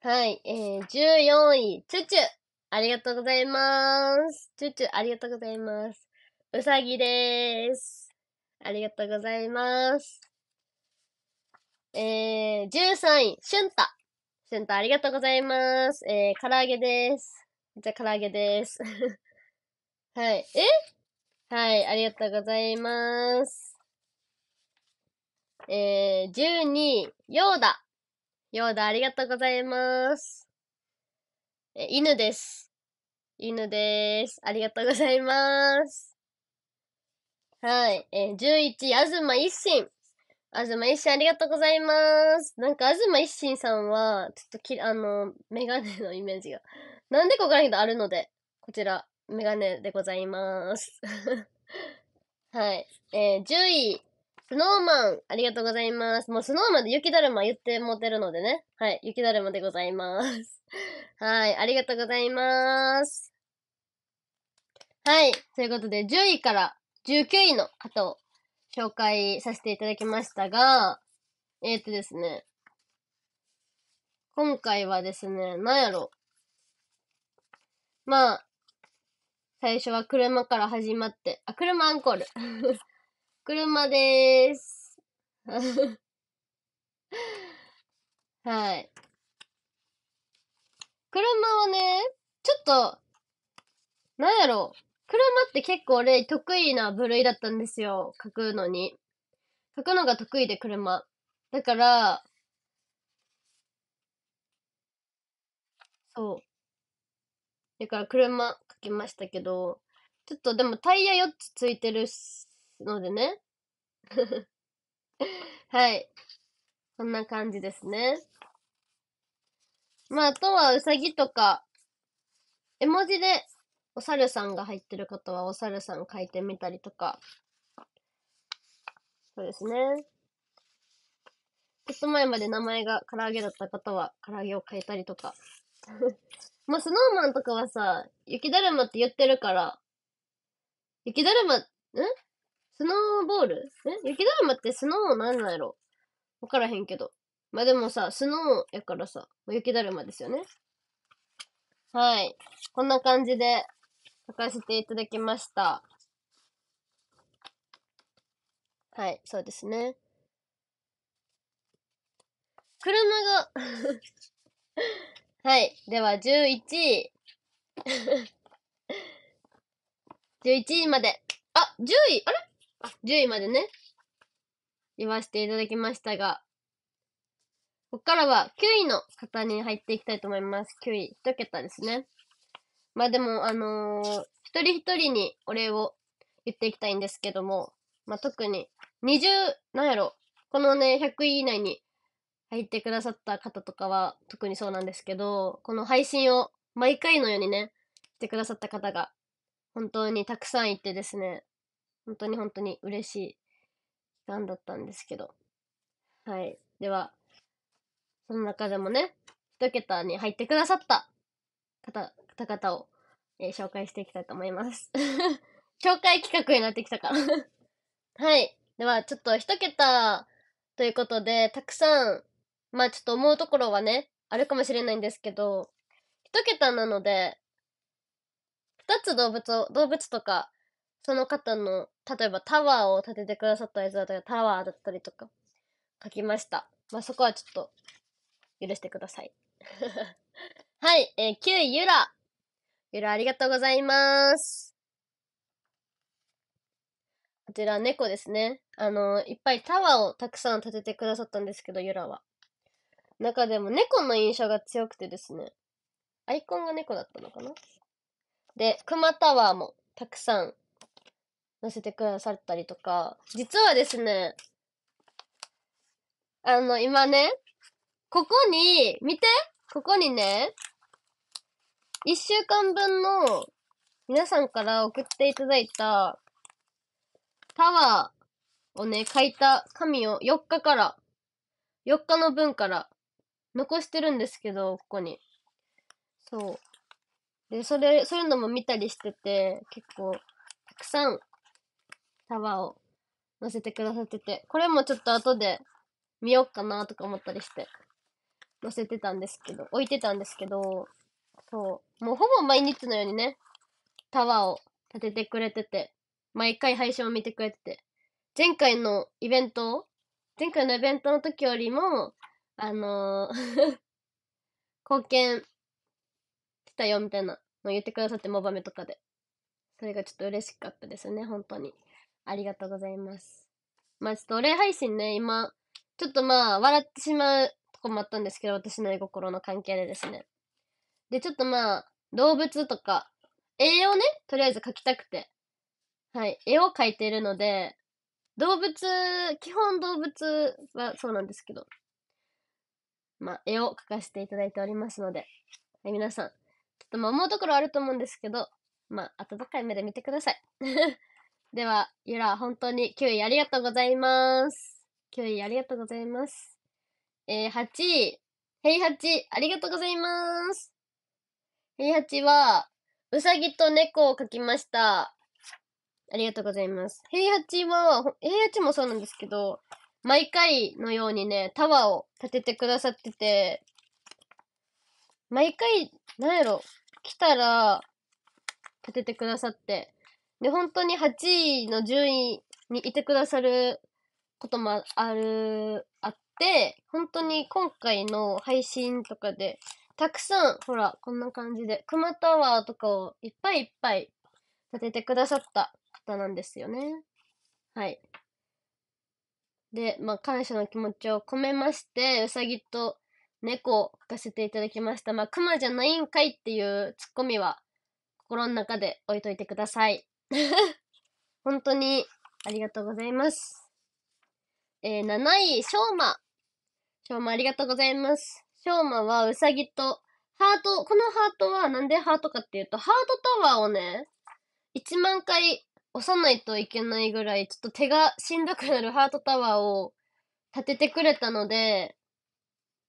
はい、えー、14位、チュチュ。ありがとうございます。チュチュ、ありがとうございます。うさぎでーす。ありがとうございます。えー、13位、シュンタ。シュンタ、ありがとうございます。えー、唐揚げです。じゃ、唐揚げです。はい。えはい、ありがとうございます。えー、12位、ヨーダ。ヨーダ、ありがとうございます。え、犬です。犬です。ありがとうございます。はい。えー、11位、東一心。東一心ありがとうございます。なんか東一心さんは、ちょっとき、あの、メガネのイメージが。なんでかわからんけどあるので、こちら、メガネでございます。はい。えー、10位、スノーマン、ありがとうございます。もうスノーマンで雪だるま言ってもてるのでね。はい、雪だるまでございます。はい、ありがとうございます。はい、ということで、10位から19位の方を紹介させていただきましたが、えっ、ー、とですね、今回はですね、なんやろ。まあ、最初は車から始まって、あ、車アンコール。車でーす。はい。車はね、ちょっと、なんやろう。車って結構俺得意な部類だったんですよ。書くのに。書くのが得意で車。だから、そう。だから車書きましたけど、ちょっとでもタイヤ4つついてるのでね。はい。こんな感じですね。まあ、あとはうさぎとか、絵文字でお猿さんが入ってる方はお猿さん書いてみたりとか、そうですね。ちょっと前まで名前が唐揚げだった方は唐揚げを書いたりとか。まあ、スノーマンとかはさ、雪だるまって言ってるから、雪だるま、んスノーボールえ雪だるまってスノーなんなんやろわからへんけど。まあ、でもさ、スノーやからさ、雪だるまですよね。はい。こんな感じで、書かせていただきました。はい、そうですね。車が はい、では11位。11位まで。あ、10位あれあ、10位までね。言わせていただきましたが。ここからは9位の方に入っていきたいと思います。9位、1桁ですね。まあでも、あのー、一人一人にお礼を言っていきたいんですけども、まあ特に、20、なんやろ、このね、100位以内に入ってくださった方とかは特にそうなんですけど、この配信を毎回のようにね、してくださった方が本当にたくさんいてですね、本当に本当に嬉しい時間だったんですけど。はい。では、その中でもね、一桁に入ってくださった方方を、えー、紹介していきたいと思います。紹介企画になってきたから はい。では、ちょっと一桁ということで、たくさん、まあちょっと思うところはね、あるかもしれないんですけど、一桁なので、二つ動物を、動物とか、その方の、例えばタワーを建ててくださったやつだったり、タワーだったりとか、書きました。まあそこはちょっと、許してください。はい、えー、9位ゆら。夜ありがとうございます。こちら、猫ですね。あの、いっぱいタワーをたくさん建ててくださったんですけど、ゆらは。中でも猫の印象が強くてですね。アイコンが猫だったのかなで、マタワーもたくさん載せてくださったりとか、実はですね、あの、今ね、ここに、見てここにね、一週間分の皆さんから送っていただいたタワーをね、書いた紙を4日から、4日の分から残してるんですけど、ここに。そう。で、それ、そういうのも見たりしてて、結構、たくさんタワーを載せてくださってて、これもちょっと後で見ようかなとか思ったりして、載せてたんですけど、置いてたんですけど、そう。もうほぼ毎日のようにね、タワーを立ててくれてて、毎回配信を見てくれてて、前回のイベント、前回のイベントの時よりも、あのー 貢献したよみたいなの言ってくださって、モバメとかで。それがちょっと嬉しかったですね、本当に。ありがとうございます。まあちょっとお礼配信ね、今、ちょっとまあ笑ってしまうとこもあったんですけど、私の絵心の関係でですね。で、ちょっとまあ、動物とか、絵をね、とりあえず描きたくて。はい、絵を描いてるので、動物、基本動物はそうなんですけど、まあ、絵を描かせていただいておりますので、はい、皆さん、ちょっとまあ思うところあると思うんですけど、まあ、温かい目で見てください。では、ゆら、本当に9位ありがとうございます。9位ありがとうございます。えー、8位、ヘイ8、ありがとうございます。ヘイハチは、うさぎと猫を描きました。ありがとうございます。ヘイハチは、ヘイハチもそうなんですけど、毎回のようにね、タワーを建ててくださってて、毎回、なんやろ、来たら、建ててくださって、で、本当に8位の順位にいてくださることもある、あって、本当に今回の配信とかで、たくさん、ほら、こんな感じで、熊タワーとかをいっぱいいっぱい建ててくださった方なんですよね。はい。で、まあ、感謝の気持ちを込めまして、うさぎと猫を書かせていただきました。まあ、熊じゃないんかいっていうツッコミは心の中で置いといてください。本当にありがとうございます。えー、7位、しょうま。しょうまありがとうございます。昌磨はうさぎと、ハート、このハートはなんでハートかっていうと、ハートタワーをね、1万回押さないといけないぐらい、ちょっと手がしんどくなるハートタワーを立ててくれたので、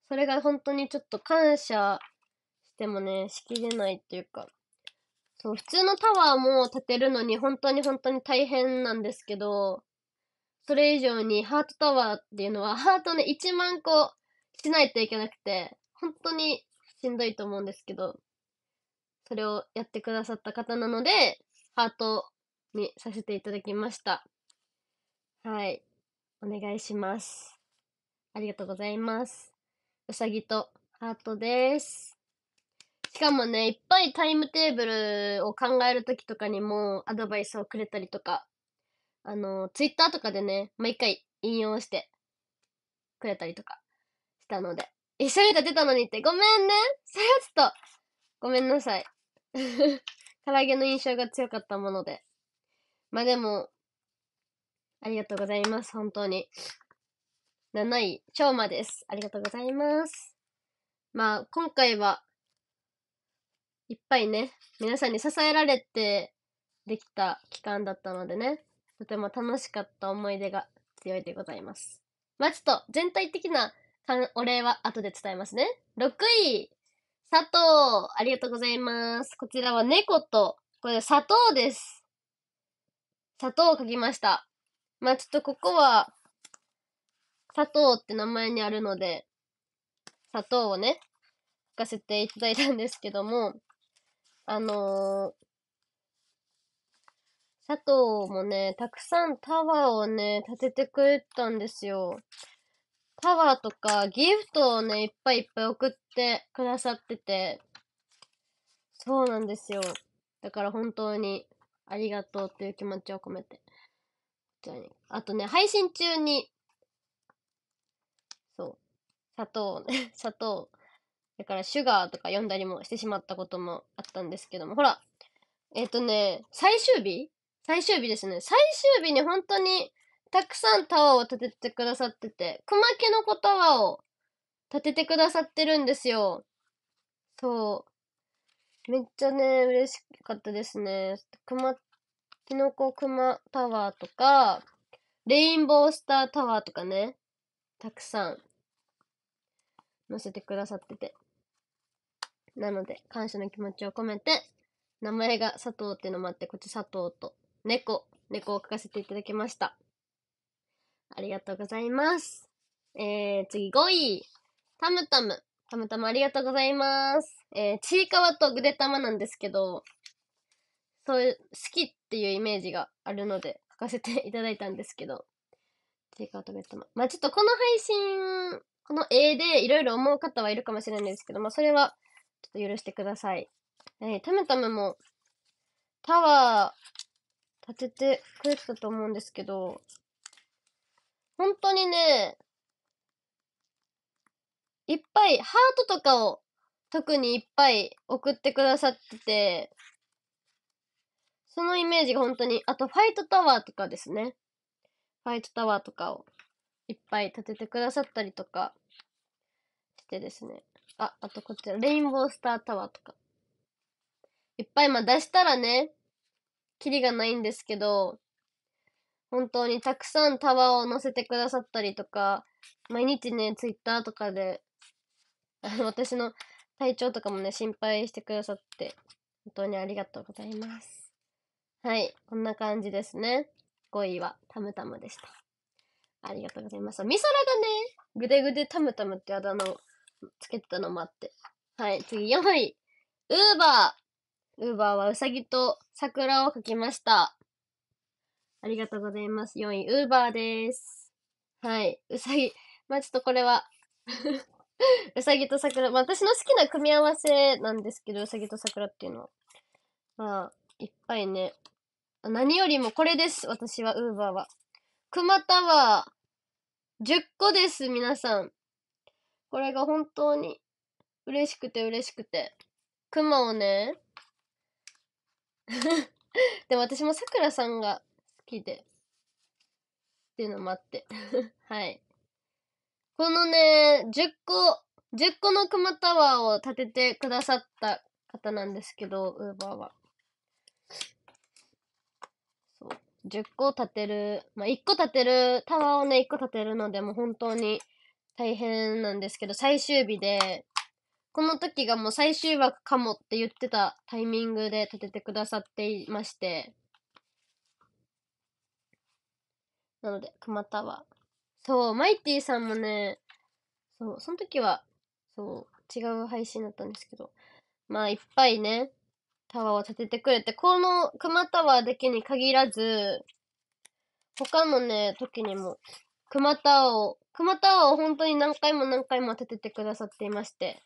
それが本当にちょっと感謝してもね、しきれないっていうか、そう、普通のタワーも立てるのに本当に本当に大変なんですけど、それ以上にハートタワーっていうのは、ハートね、1万個しないといけなくて、本当にしんどいと思うんですけど、それをやってくださった方なので、ハートにさせていただきました。はい。お願いします。ありがとうございます。うさぎとハートです。しかもね、いっぱいタイムテーブルを考えるときとかにもアドバイスをくれたりとか、あの、ツイッターとかでね、毎回引用してくれたりとか来たので。え、喋った出たのにって。ごめんね。それはちょっと、ごめんなさい。唐揚げの印象が強かったもので。まあでも、ありがとうございます。本当に。7位、超馬です。ありがとうございます。まあ、今回は、いっぱいね、皆さんに支えられてできた期間だったのでね、とても楽しかった思い出が強いでございます。まあちょっと全体的なお礼は後で伝えますね。6位、佐藤、ありがとうございます。こちらは猫と、これ砂糖です。砂糖を書きました。まあちょっとここは、砂糖って名前にあるので、砂糖をね、書かせていただいたんですけども、あのー、砂糖もね、たくさんタワーをね、建ててくれたんですよ。パワーとかギフトをね、いっぱいいっぱい送ってくださってて、そうなんですよ。だから本当にありがとうっていう気持ちを込めて。あとね、配信中に、そう、砂糖ね、砂糖、だからシュガーとか呼んだりもしてしまったこともあったんですけども、ほら、えっ、ー、とね、最終日最終日ですね。最終日に本当にたくさんタワーを立ててくださってて、熊キノコタワーを立ててくださってるんですよ。そう。めっちゃね、嬉しかったですね。熊、キノコ熊タワーとか、レインボースタータワーとかね、たくさん載せてくださってて。なので、感謝の気持ちを込めて、名前が佐藤ってのもあって、こっち佐藤と猫、猫を書かせていただきました。ありがとうございます。えー、次5位。タムタム。タムタムありがとうございます。えー、ちいかわとぐでたまなんですけど、そういう、好きっていうイメージがあるので、書かせていただいたんですけど、ちいかわとぐでたま。まあ、ちょっとこの配信、この絵でいろいろ思う方はいるかもしれないですけど、まあ、それは、ちょっと許してください。えー、タムタムも、タワー、立ててくれてたと思うんですけど、本当にね、いっぱい、ハートとかを特にいっぱい送ってくださってて、そのイメージが本当に、あとファイトタワーとかですね。ファイトタワーとかをいっぱい立ててくださったりとかしてですね。あ、あとこちら、レインボースタータワーとか。いっぱい、まあ出したらね、キリがないんですけど、本当にたくさんタワーを載せてくださったりとか、毎日ね、ツイッターとかで、あの、私の体調とかもね、心配してくださって、本当にありがとうございます。はい、こんな感じですね。5位はタムタムでした。ありがとうございます。ミソラがね、ぐでぐでタムタムってあだ名をつけてたのもあって。はい、次4位。ウーバー。ウーバーはうさぎと桜を描きました。ありがとうございます。4位、ウーバーです。はい、うさぎ。まあちょっとこれは うさぎと桜。まあ私の好きな組み合わせなんですけど、うさぎと桜っていうのは。まあ、いっぱいね。何よりもこれです、私は、ウーバーは。熊タワー、10個です、皆さん。これが本当に嬉しくて嬉しくて。熊をね、でも私もさくらさんがきで。っていうのもあって。はい。このね、10個、10個のクマタワーを建ててくださった方なんですけど、ウーバーは。そう。10個建てる、まあ、1個建てる、タワーをね、1個建てるので、もう本当に大変なんですけど、最終日で、この時がもう最終枠かもって言ってたタイミングで建ててくださっていまして、なので、熊田は。そう、マイティさんもね、そう、その時は、そう、違う配信だったんですけど、まあ、いっぱいね、タワーを建ててくれて、この熊タワーだけに限らず、他のね、時にも、熊タワーを、熊タワーを本当に何回も何回も建ててくださっていまして、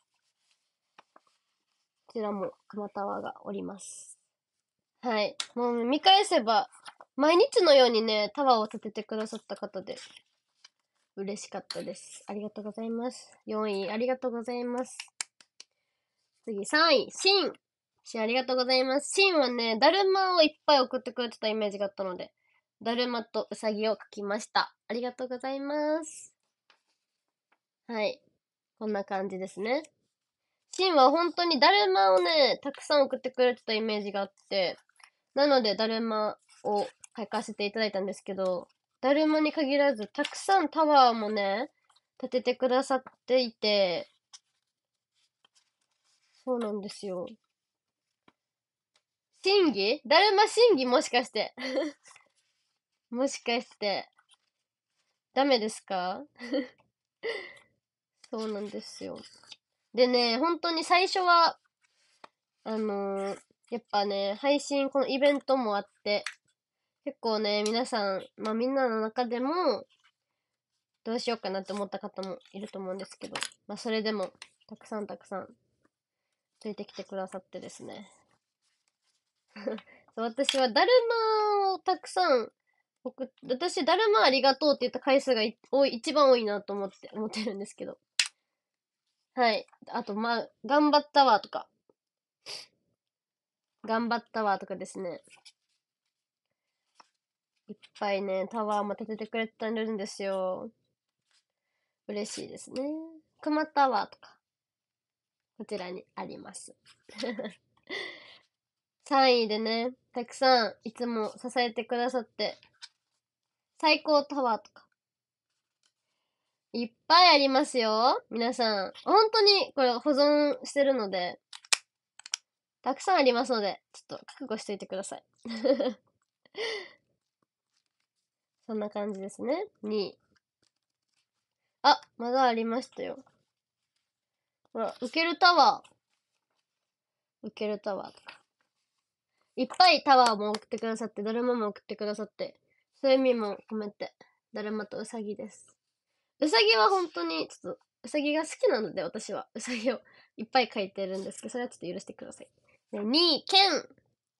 こちらも熊タワーがおります。はい。もう見返せば、毎日のようにね、タワーを立ててくださった方で、嬉しかったです。ありがとうございます。4位、ありがとうございます。次、3位、シン。シン、ありがとうございます。シンはね、だるまをいっぱい送ってくれてたイメージがあったので、だるまとうさぎを描きました。ありがとうございます。はい。こんな感じですね。シンは本当にだるまをね、たくさん送ってくれてたイメージがあって、なので、だるまを書かせていただいたんですけど、だるまに限らず、たくさんタワーもね、建ててくださっていて、そうなんですよ。審議だるま審議もしかして。もしかして。ダメですか そうなんですよ。でね、本当に最初は、あのー、やっぱね、配信、このイベントもあって、結構ね、皆さん、まあみんなの中でも、どうしようかなって思った方もいると思うんですけど、まあそれでも、たくさんたくさん、ついてきてくださってですね。そう私は、だるまをたくさん、僕、私、だるまありがとうって言った回数が多い、一番多いなと思って、思ってるんですけど。はい。あと、まあ、頑張ったわとか。頑張ったわとかですね。いっぱいね、タワーも建ててくれてるんですよ。嬉しいですね。熊タワーとか、こちらにあります。3 位でね、たくさんいつも支えてくださって、最高タワーとか、いっぱいありますよ。皆さん。本当にこれ保存してるので、たくさんありますので、ちょっと覚悟しておいてください。そんな感じですね。2。あ、まだありましたよ。ほら、受けるタワー。受けるタワーとか。いっぱいタワーも送ってくださって、誰もも送ってくださって、そういう意味も込めて、誰もとうさぎです。うさぎは本当に、ちょっと、うさぎが好きなので、私は。うさぎをいっぱい書いてるんですけど、それはちょっと許してください。で2位、剣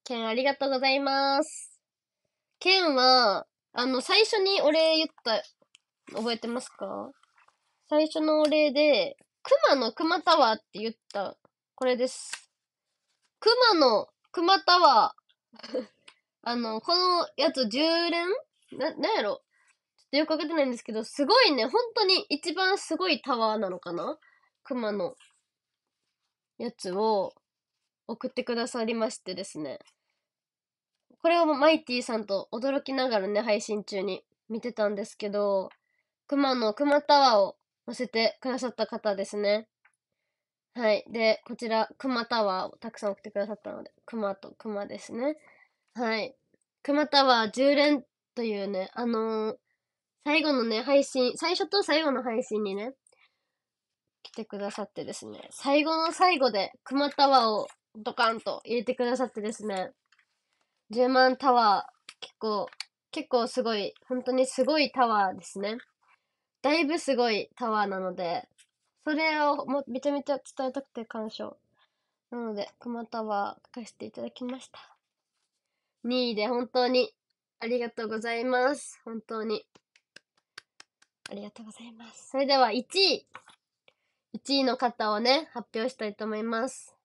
剣ありがとうございます。剣は、あの、最初にお礼言った、覚えてますか最初のお礼で、熊の熊タワーって言った、これです。熊の熊タワー。あの、このやつ10連な、なんやろちょっとよくわかってないんですけど、すごいね、本当に一番すごいタワーなのかな熊のやつを送ってくださりましてですね。これをマイティさんと驚きながらね、配信中に見てたんですけど、熊の熊タワーを載せてくださった方ですね。はい。で、こちら、熊タワーをたくさん送ってくださったので、熊と熊ですね。はい。熊タワー10連というね、あのー、最後のね、配信、最初と最後の配信にね、来てくださってですね、最後の最後で熊タワーをドカンと入れてくださってですね、10万タワー、結構、結構すごい、本当にすごいタワーですね。だいぶすごいタワーなので、それをもめちゃめちゃ伝えたくて感傷。なので、熊タワー書かせていただきました。2位で本当にありがとうございます。本当に。ありがとうございます。それでは1位。1位の方をね、発表したいと思います。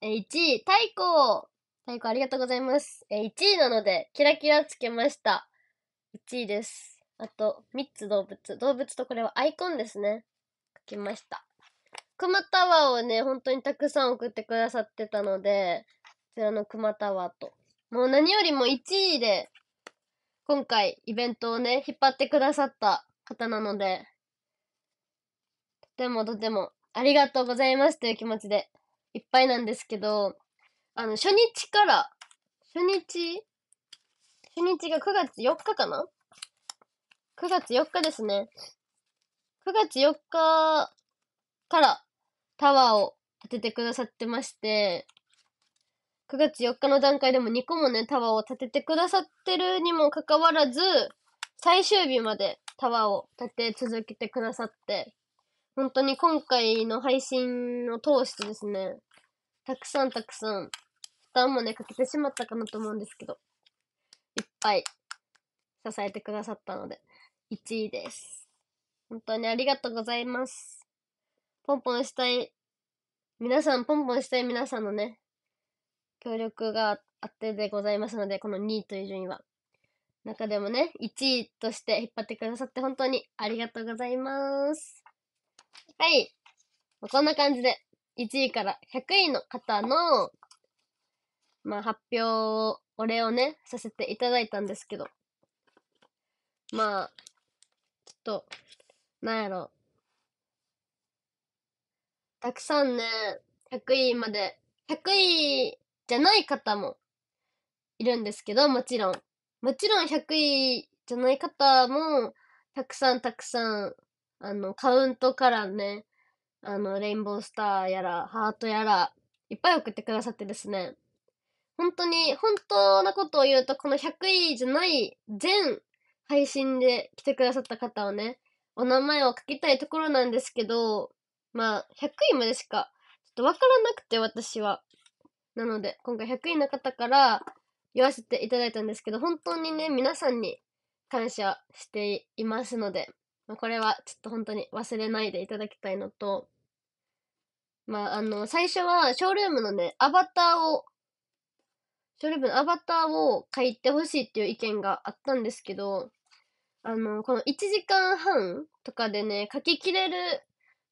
え、1位、太鼓太鼓ありがとうございます。えー、1位なので、キラキラつけました。1位です。あと、3つ動物。動物とこれはアイコンですね。書きました。クマタワーをね、本当にたくさん送ってくださってたので、こちらのクマタワーと。もう何よりも1位で、今回イベントをね、引っ張ってくださった方なので、とてもとてもありがとうございますという気持ちでいっぱいなんですけど、あの、初日から、初日初日が9月4日かな ?9 月4日ですね。9月4日からタワーを建ててくださってまして、9月4日の段階でも2個もね、タワーを建ててくださってるにもかかわらず、最終日までタワーを建て続けてくださって、本当に今回の配信を通してですね、たくさんたくさん負担もね、かけてしまったかなと思うんですけど、いっぱい支えてくださったので、1位です。本当にありがとうございます。ポンポンしたい、皆さん、ポンポンしたい皆さんのね、協力があってでございますので、この2位という順位は。中でもね、1位として引っ張ってくださって本当にありがとうございます。はい。こんな感じで、1位から100位の方のまあ、発表を、お礼をね、させていただいたんですけど、まあ、ちょっと、なんやろ。たくさんね、100位まで、100位じゃない方もいるんですけど、もちろん。もちろん100位じゃない方も、たくさんたくさん、あの、カウントからね、あの、レインボースターやら、ハートやら、いっぱい送ってくださってですね。本当に、本当のことを言うと、この100位じゃない全配信で来てくださった方をね、お名前を書きたいところなんですけど、まあ、100位までしか、ちょっとわからなくて、私は。なので、今回100位の方から言わせていただいたんですけど、本当にね、皆さんに感謝していますので、まあ、これはちょっと本当に忘れないでいただきたいのと、まあ、あの、最初はショールームのね、アバターをトリブのアバターを書いてほしいっていう意見があったんですけど、あの、この1時間半とかでね、書ききれる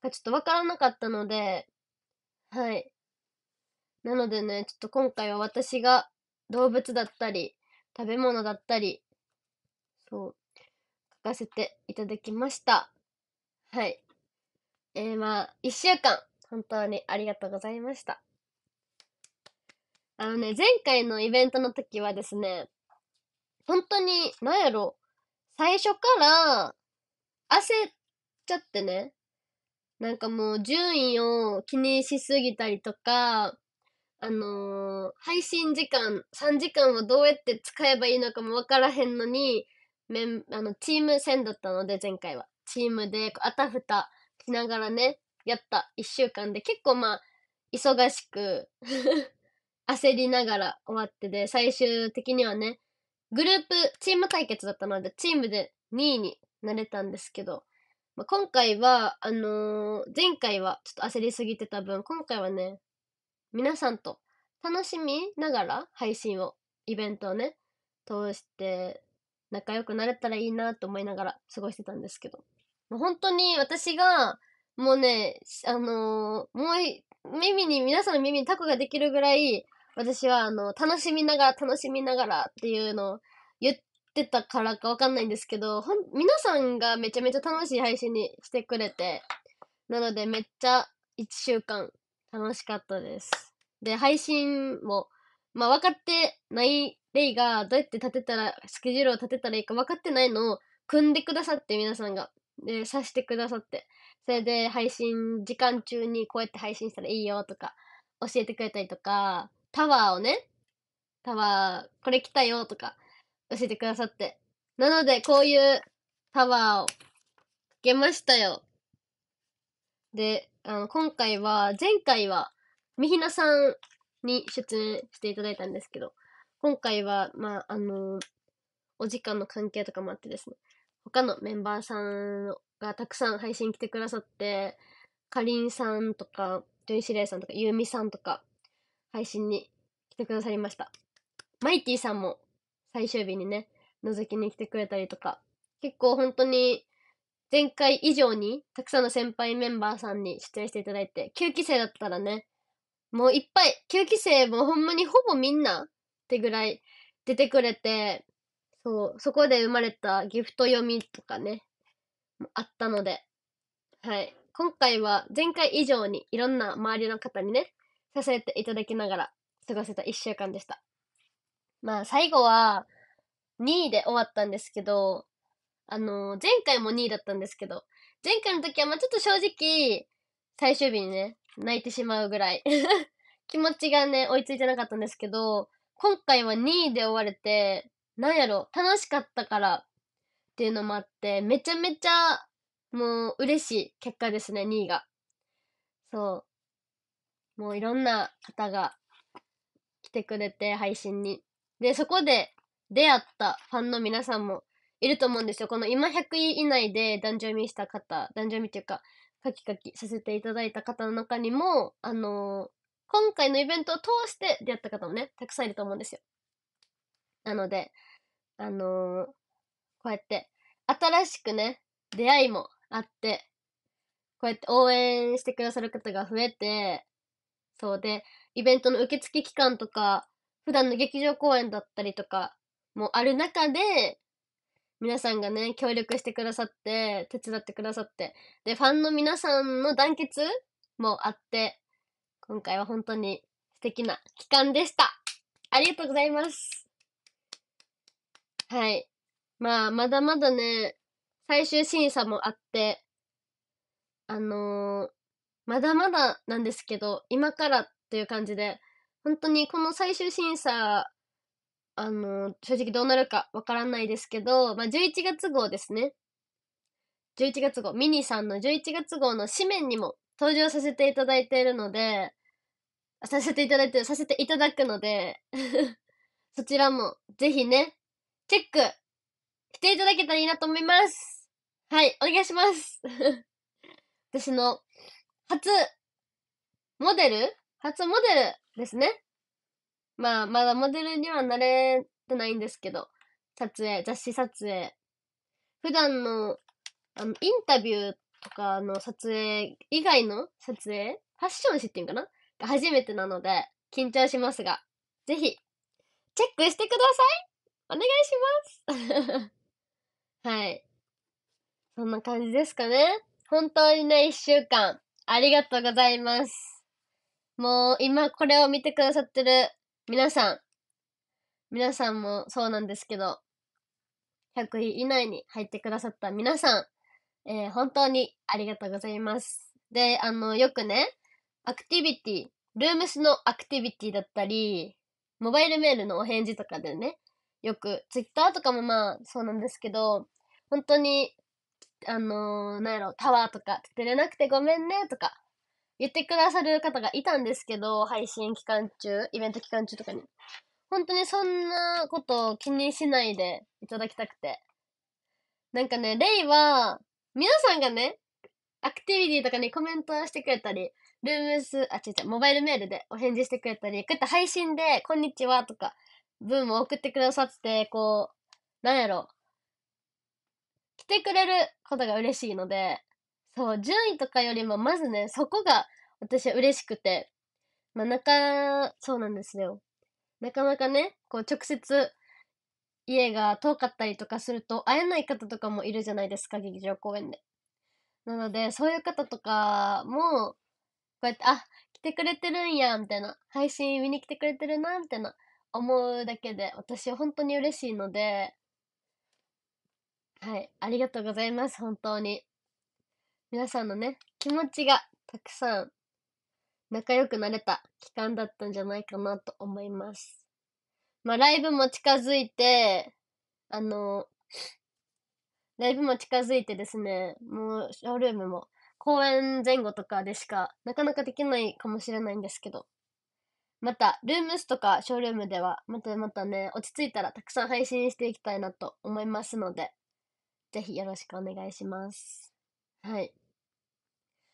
かちょっとわからなかったので、はい。なのでね、ちょっと今回は私が動物だったり、食べ物だったり、そう、書かせていただきました。はい。えー、まあ、1週間、本当にありがとうございました。あのね、前回のイベントの時はですね、本当に、なんやろ、最初から焦っちゃってね、なんかもう順位を気にしすぎたりとか、あのー、配信時間、3時間はどうやって使えばいいのかもわからへんのに、メン、あの、チーム戦だったので、前回は。チームで、あたふたしながらね、やった1週間で、結構まあ、忙しく 焦りながら終わってで、最終的にはね、グループ、チーム対決だったので、チームで2位になれたんですけど、まあ、今回は、あのー、前回はちょっと焦りすぎてた分、今回はね、皆さんと楽しみながら配信を、イベントをね、通して仲良くなれたらいいなと思いながら過ごしてたんですけど、まあ、本当に私が、もうね、あのー、もう、耳に、皆さんの耳にタコができるぐらい、私はあの、楽しみながら楽しみながらっていうのを言ってたからかわかんないんですけど、ほん、皆さんがめちゃめちゃ楽しい配信にしてくれて、なのでめっちゃ1週間楽しかったです。で、配信も、まあ分かってないレイがどうやって立てたら、スケジュールを立てたらいいか分かってないのを組んでくださって皆さんが。で、さしてくださって。それで配信時間中にこうやって配信したらいいよとか教えてくれたりとか、タワーをね、タワー、これ来たよとか教えてくださって。なので、こういうタワーをかけましたよ。で、あの、今回は、前回は、みひなさんに出演していただいたんですけど、今回は、まあ、あのー、お時間の関係とかもあってですね、他のメンバーさんがたくさん配信来てくださって、かりんさんとか、ジョイシレイさんとか、ゆうみさんとか、配信に来てくださりました。マイティさんも最終日にね、覗きに来てくれたりとか、結構本当に前回以上にたくさんの先輩メンバーさんに出演していただいて、9期生だったらね、もういっぱい、9期生もほんまにほぼみんなってぐらい出てくれて、そう、そこで生まれたギフト読みとかね、あったので、はい。今回は前回以上にいろんな周りの方にね、させていただきながら過ごせた一週間でした。まあ最後は2位で終わったんですけど、あのー、前回も2位だったんですけど、前回の時はまあちょっと正直、最終日にね、泣いてしまうぐらい 気持ちがね、追いついてなかったんですけど、今回は2位で終われて、なんやろ、楽しかったからっていうのもあって、めちゃめちゃもう嬉しい結果ですね、2位が。そもういろんな方が来てくれて、配信に。で、そこで出会ったファンの皆さんもいると思うんですよ。この今100位以内で男女見した方、男女見っていうか、カキカキさせていただいた方の中にも、あのー、今回のイベントを通して出会った方もね、たくさんいると思うんですよ。なので、あのー、こうやって、新しくね、出会いもあって、こうやって応援してくださる方が増えて、そうで、イベントの受付期間とか、普段の劇場公演だったりとかもある中で、皆さんがね、協力してくださって、手伝ってくださって、で、ファンの皆さんの団結もあって、今回は本当に素敵な期間でした。ありがとうございます。はい。まあ、まだまだね、最終審査もあって、あのー、まだまだなんですけど、今からという感じで、本当にこの最終審査、あの、正直どうなるかわからないですけど、まあ、11月号ですね。11月号、ミニさんの11月号の紙面にも登場させていただいているので、させていただいて、させていただくので そちらもぜひね、チェックしていただけたらいいなと思います。はい、お願いします。私の初モデル初モデルですね。まあ、まだモデルにはなれてないんですけど、撮影、雑誌撮影。普段の、あの、インタビューとかの撮影以外の撮影ファッション誌っていうかなが初めてなので、緊張しますが、ぜひ、チェックしてくださいお願いします はい。そんな感じですかね。本当にね、一週間、ありがとうございます。もう今これを見てくださってる皆さん、皆さんもそうなんですけど、100位以内に入ってくださった皆さん、えー、本当にありがとうございます。で、あの、よくね、アクティビティ、ルームスのアクティビティだったり、モバイルメールのお返事とかでね、よく、ツイッターとかもまあそうなんですけど、本当にあのー、なんやろ、タワーとか、出れなくてごめんね、とか、言ってくださる方がいたんですけど、配信期間中、イベント期間中とかに。本当にそんなことを気にしないでいただきたくて。なんかね、レイは、皆さんがね、アクティビティとかにコメントしてくれたり、ルームス、あ、違う違う、モバイルメールでお返事してくれたり、こうやって配信で、こんにちはとか、文を送ってくださって、こう、なんやろ、来てくれることが嬉しいので、そう、順位とかよりも、まずね、そこが私は嬉しくて、まあ、なか、そうなんですよ。なかなかね、こう、直接、家が遠かったりとかすると、会えない方とかもいるじゃないですか、劇場公演で。なので、そういう方とかも、こうやって、あ、来てくれてるんや、みたいな、配信見に来てくれてるな、みたいな、思うだけで、私本当に嬉しいので、はい。ありがとうございます。本当に。皆さんのね、気持ちがたくさん仲良くなれた期間だったんじゃないかなと思います。まあ、ライブも近づいて、あの、ライブも近づいてですね、もうショールームも公演前後とかでしかなかなかできないかもしれないんですけど、また、ルームスとかショールームでは、またまたね、落ち着いたらたくさん配信していきたいなと思いますので、ぜひよろしくお願いします。はい。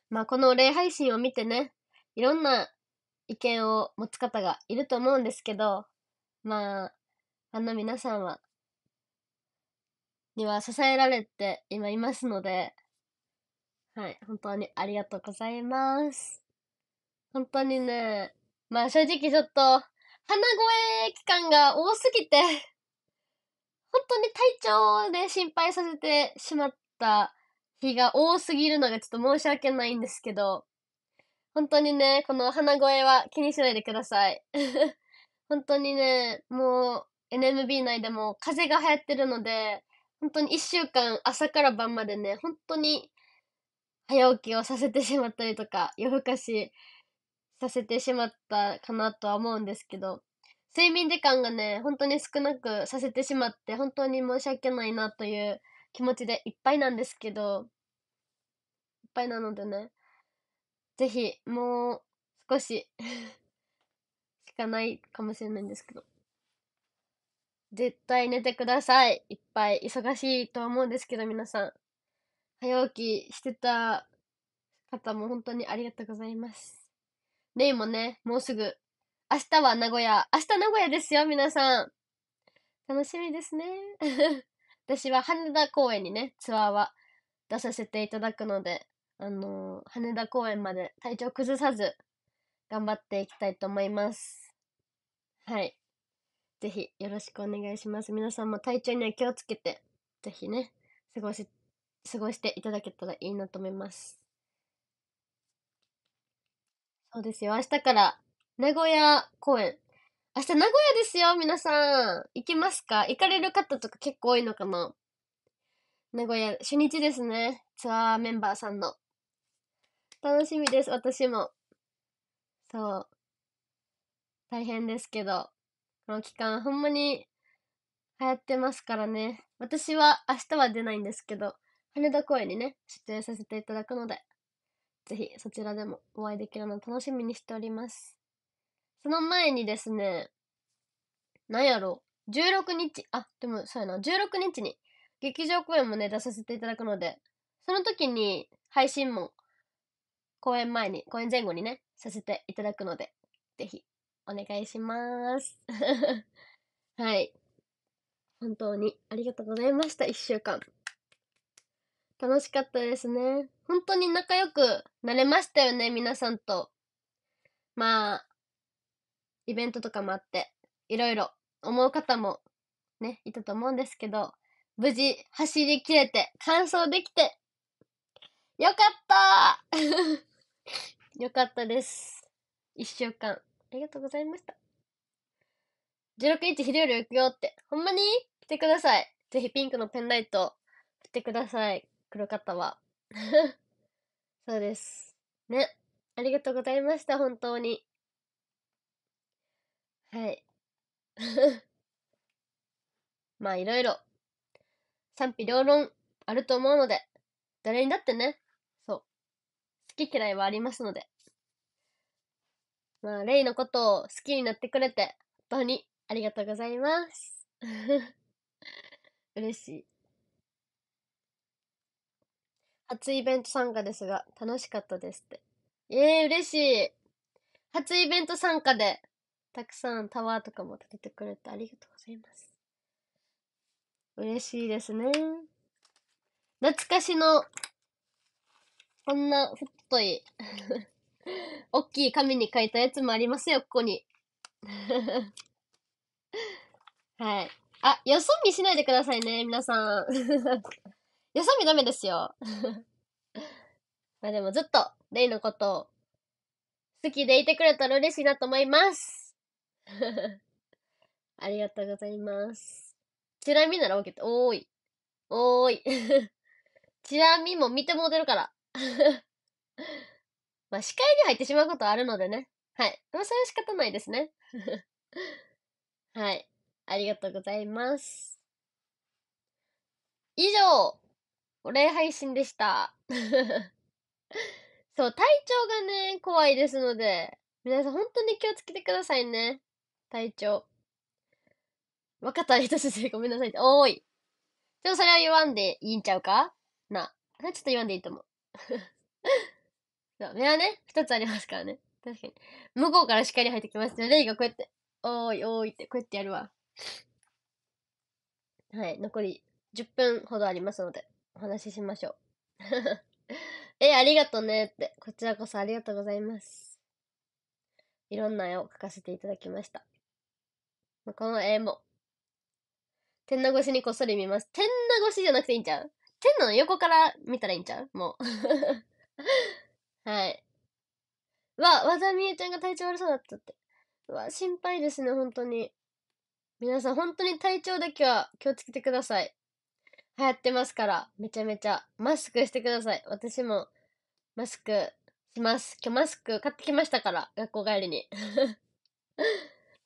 まあ、この礼配信を見てね、いろんな意見を持つ方がいると思うんですけど、まあ、あの皆さんは、には支えられて今いますので、はい、本当にありがとうございます。本当にね、まあ正直ちょっと、鼻声期間が多すぎて本当に体調で心配させてしまった日が多すぎるのがちょっと申し訳ないんですけど、本当にね、この鼻声は気にしないでください。本当にね、もう NMB 内でも風が流行ってるので、本当に1週間朝から晩までね、本当に早起きをさせてしまったりとか、夜更かしさせてしまったかなとは思うんですけど、睡眠時間がね、本当に少なくさせてしまって、本当に申し訳ないなという気持ちでいっぱいなんですけど、いっぱいなのでね、ぜひ、もう少ししかないかもしれないんですけど、絶対寝てください。いっぱい忙しいと思うんですけど、皆さん。早起きしてた方も本当にありがとうございます。レイもね、もうすぐ明日は名古屋。明日名古屋ですよ、皆さん。楽しみですね。私は羽田公園にね、ツアーは出させていただくので、あのー、羽田公園まで体調崩さず、頑張っていきたいと思います。はい。ぜひよろしくお願いします。皆さんも体調には気をつけて、ぜひね、過ごし、過ごしていただけたらいいなと思います。そうですよ。明日から名古屋公演。明日名古屋ですよ、皆さん。行きますか行かれる方とか結構多いのかな名古屋、初日ですね。ツアーメンバーさんの。楽しみです、私も。そう。大変ですけど、この期間、ほんまに流行ってますからね。私は明日は出ないんですけど、羽田公園にね、出演させていただくので、ぜひそちらでもお会いできるのを楽しみにしております。その前にですね、なんやろ、16日、あ、でもそうやな、16日に劇場公演もね、出させていただくので、その時に配信も公演前に、公演前後にね、させていただくので、ぜひお願いします。はい。本当にありがとうございました、1週間。楽しかったですね。本当に仲良くなれましたよね、皆さんと。まあ、イベントとかもあって、いろいろ思う方もね、いたと思うんですけど、無事走り切れて、完走できて、よかった よかったです。一週間、ありがとうございました。16日昼夜行くよって、ほんまに来てください。ぜひピンクのペンライト振ってください。黒方は。そうです。ね。ありがとうございました、本当に。はい。まあいろいろ賛否両論あると思うので、誰にだってね、そう、好き嫌いはありますので。まあ、レイのことを好きになってくれて、本当にありがとうございます。嬉しい。初イベント参加ですが、楽しかったですって。ええー、嬉しい。初イベント参加で、たくさんタワーとかも建ててくれてありがとうございます。嬉しいですね。懐かしの、こんな太い 大きい紙に書いたやつもありますよ、ここに。はい。あ、よそ見しないでくださいね、皆さん。よそ見ダメですよ。まあでもずっと、レイのことを好きでいてくれたら嬉しいなと思います。ありがとうございます。チラ見なら OK って、おーい。おーい。チラ見も見てもうてるから。まあ、視界に入ってしまうことあるのでね。はい。まあ、それは仕方ないですね。はい。ありがとうございます。以上、お礼配信でした。そう、体調がね、怖いですので、皆さん本当に気をつけてくださいね。隊長。った、仁先生、ごめんなさいって。おーい。ちょっとそれは言わんでいいんちゃうかな。それちょっと言わんでいいと思う。そう、目はね、二つありますからね。確かに。向こうから視界に入ってきますよね。がこうやって、おーい、おーいって、こうやってやるわ。はい、残り10分ほどありますので、お話ししましょう。え、ありがとねって、こちらこそありがとうございます。いろんな絵を描かせていただきました。まこの絵も。天の越しにこっそり見ます。天の越しじゃなくていいんちゃう天の横から見たらいいんちゃうもう。はい。わ、わざみえちゃんが体調悪そうだったって。わ、心配ですね、本当に。皆さん、本当に体調だけは気をつけてください。流行ってますから、めちゃめちゃ。マスクしてください。私も、マスクします。今日マスク買ってきましたから、学校帰りに。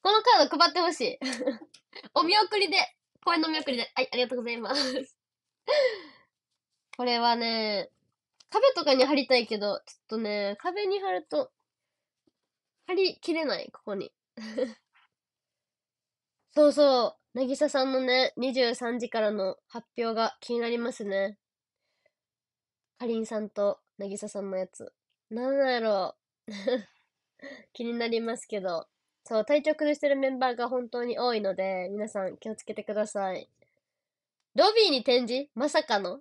このカード配ってほしい。お見送りで、公園のお見送りで。はい、ありがとうございます。これはね、壁とかに貼りたいけど、ちょっとね、壁に貼ると、貼りきれない、ここに。そうそう、なぎささんのね、23時からの発表が気になりますね。かりんさんとなぎささんのやつ。なんだろう。気になりますけど。そう、体調崩してるメンバーが本当に多いので、皆さん気をつけてください。ロビーに展示まさかの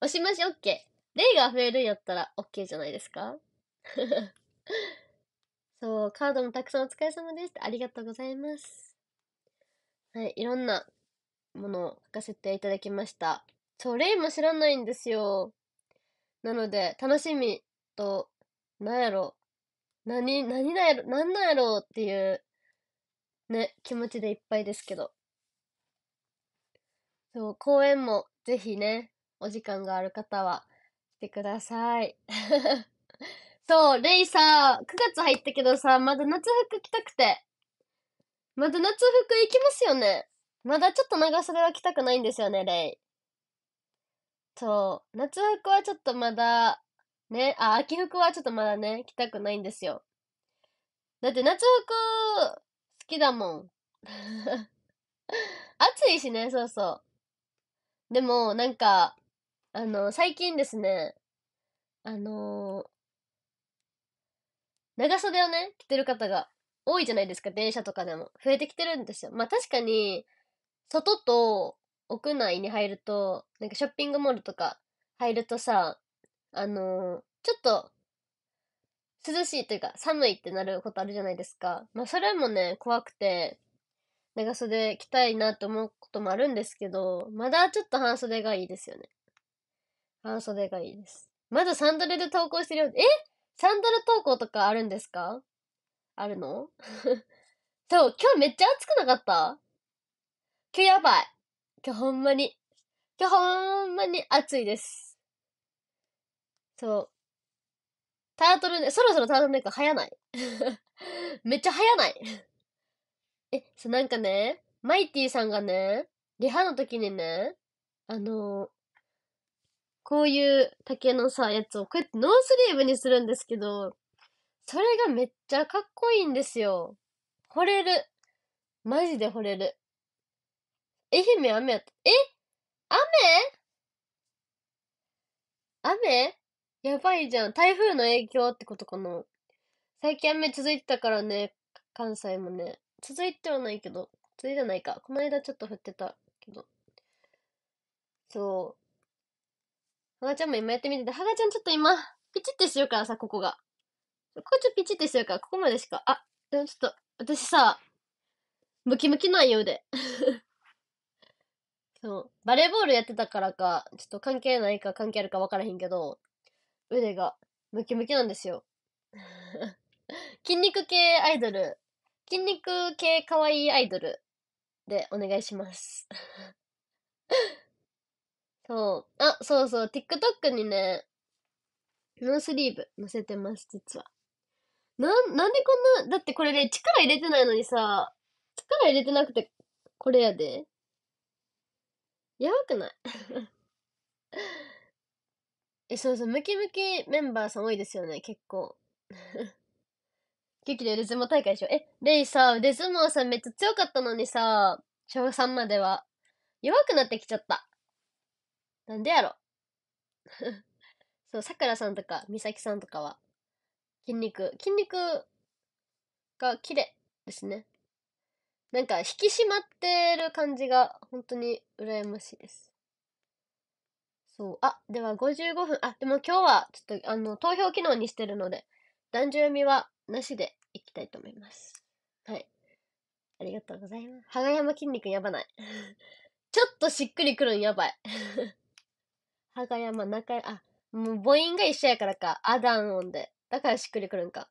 お しまし OK。例が増えるんやったら OK じゃないですか そう、カードもたくさんお疲れ様です。ありがとうございます。はい、いろんなものを書かせていただきました。そう、例も知らないんですよ。なので、楽しみと、なんやろ、何、何なんやろ、何なんやろうっていう、ね、気持ちでいっぱいですけど。そう、公演もぜひね、お時間がある方は来てください。そう、レイさ、9月入ったけどさ、まだ夏服着たくて。まだ夏服行きますよね。まだちょっと長袖は着たくないんですよね、レイ。そう、夏服はちょっとまだね、あ、秋服はちょっとまだね、着たくないんですよ。だって夏服、好きだもん。暑いしね、そうそう。でも、なんか、あの、最近ですね、あのー、長袖をね、着てる方が多いじゃないですか、電車とかでも。増えてきてるんですよ。まあ確かに、外と屋内に入ると、なんかショッピングモールとか入るとさ、あのー、ちょっと、涼しいというか、寒いってなることあるじゃないですか。まあ、それもね、怖くて、長袖着たいなと思うこともあるんですけど、まだちょっと半袖がいいですよね。半袖がいいです。まだサンドルで投稿してるよ。えサンドル投稿とかあるんですかあるの そう、今日めっちゃ暑くなかった今日やばい。今日ほんまに。今日ほんまに暑いです。そう。タートルネそろそろタートルネック流行ない めっちゃ流行ない え、そうなんかね、マイティさんがね、リハの時にね、あのー、こういう竹のさ、やつをこうやってノースリーブにするんですけど、それがめっちゃかっこいいんですよ。惚れる。マジで惚れる。愛媛雨やった。え雨雨やばいじゃん。台風の影響ってことかな。最近雨続いてたからね、関西もね。続いてはないけど、続いてないか。この間ちょっと降ってたけど。そう。はガちゃんも今やってみてて、はガちゃんちょっと今、ピチってしてるからさ、ここが。ここちょっとピチってしてるから、ここまでしか。あ、でもちょっと、私さ、ムキムキないよ、で。そう。バレーボールやってたからか、ちょっと関係ないか関係あるか分からへんけど、腕がムキムキなんですよ。筋肉系アイドル、筋肉系かわいいアイドルでお願いします。そう。あ、そうそう。TikTok にね、ノースリーブ載せてます、実は。な、なんでこんな、だってこれね、力入れてないのにさ、力入れてなくて、これやで。やばくないえ、そうそう、ムキムキメンバーさん多いですよね、結構。気で腕相撲大会でしょ。え、レイさ、腕相撲さんめっちゃ強かったのにさ、小3までは。弱くなってきちゃった。なんでやろ。そう、さくらさんとか、みさきさんとかは、筋肉、筋肉が綺麗ですね。なんか、引き締まってる感じが、本当に羨ましいです。そう。あ、では55分。あ、でも今日はちょっとあの投票機能にしてるので、男女読みはなしでいきたいと思います。はい。ありがとうございます。はがやま筋肉やばない。ちょっとしっくりくるんやばい。はがやま中、あ、もう母音が一緒やからか。アダン音で。だからしっくりくるんか。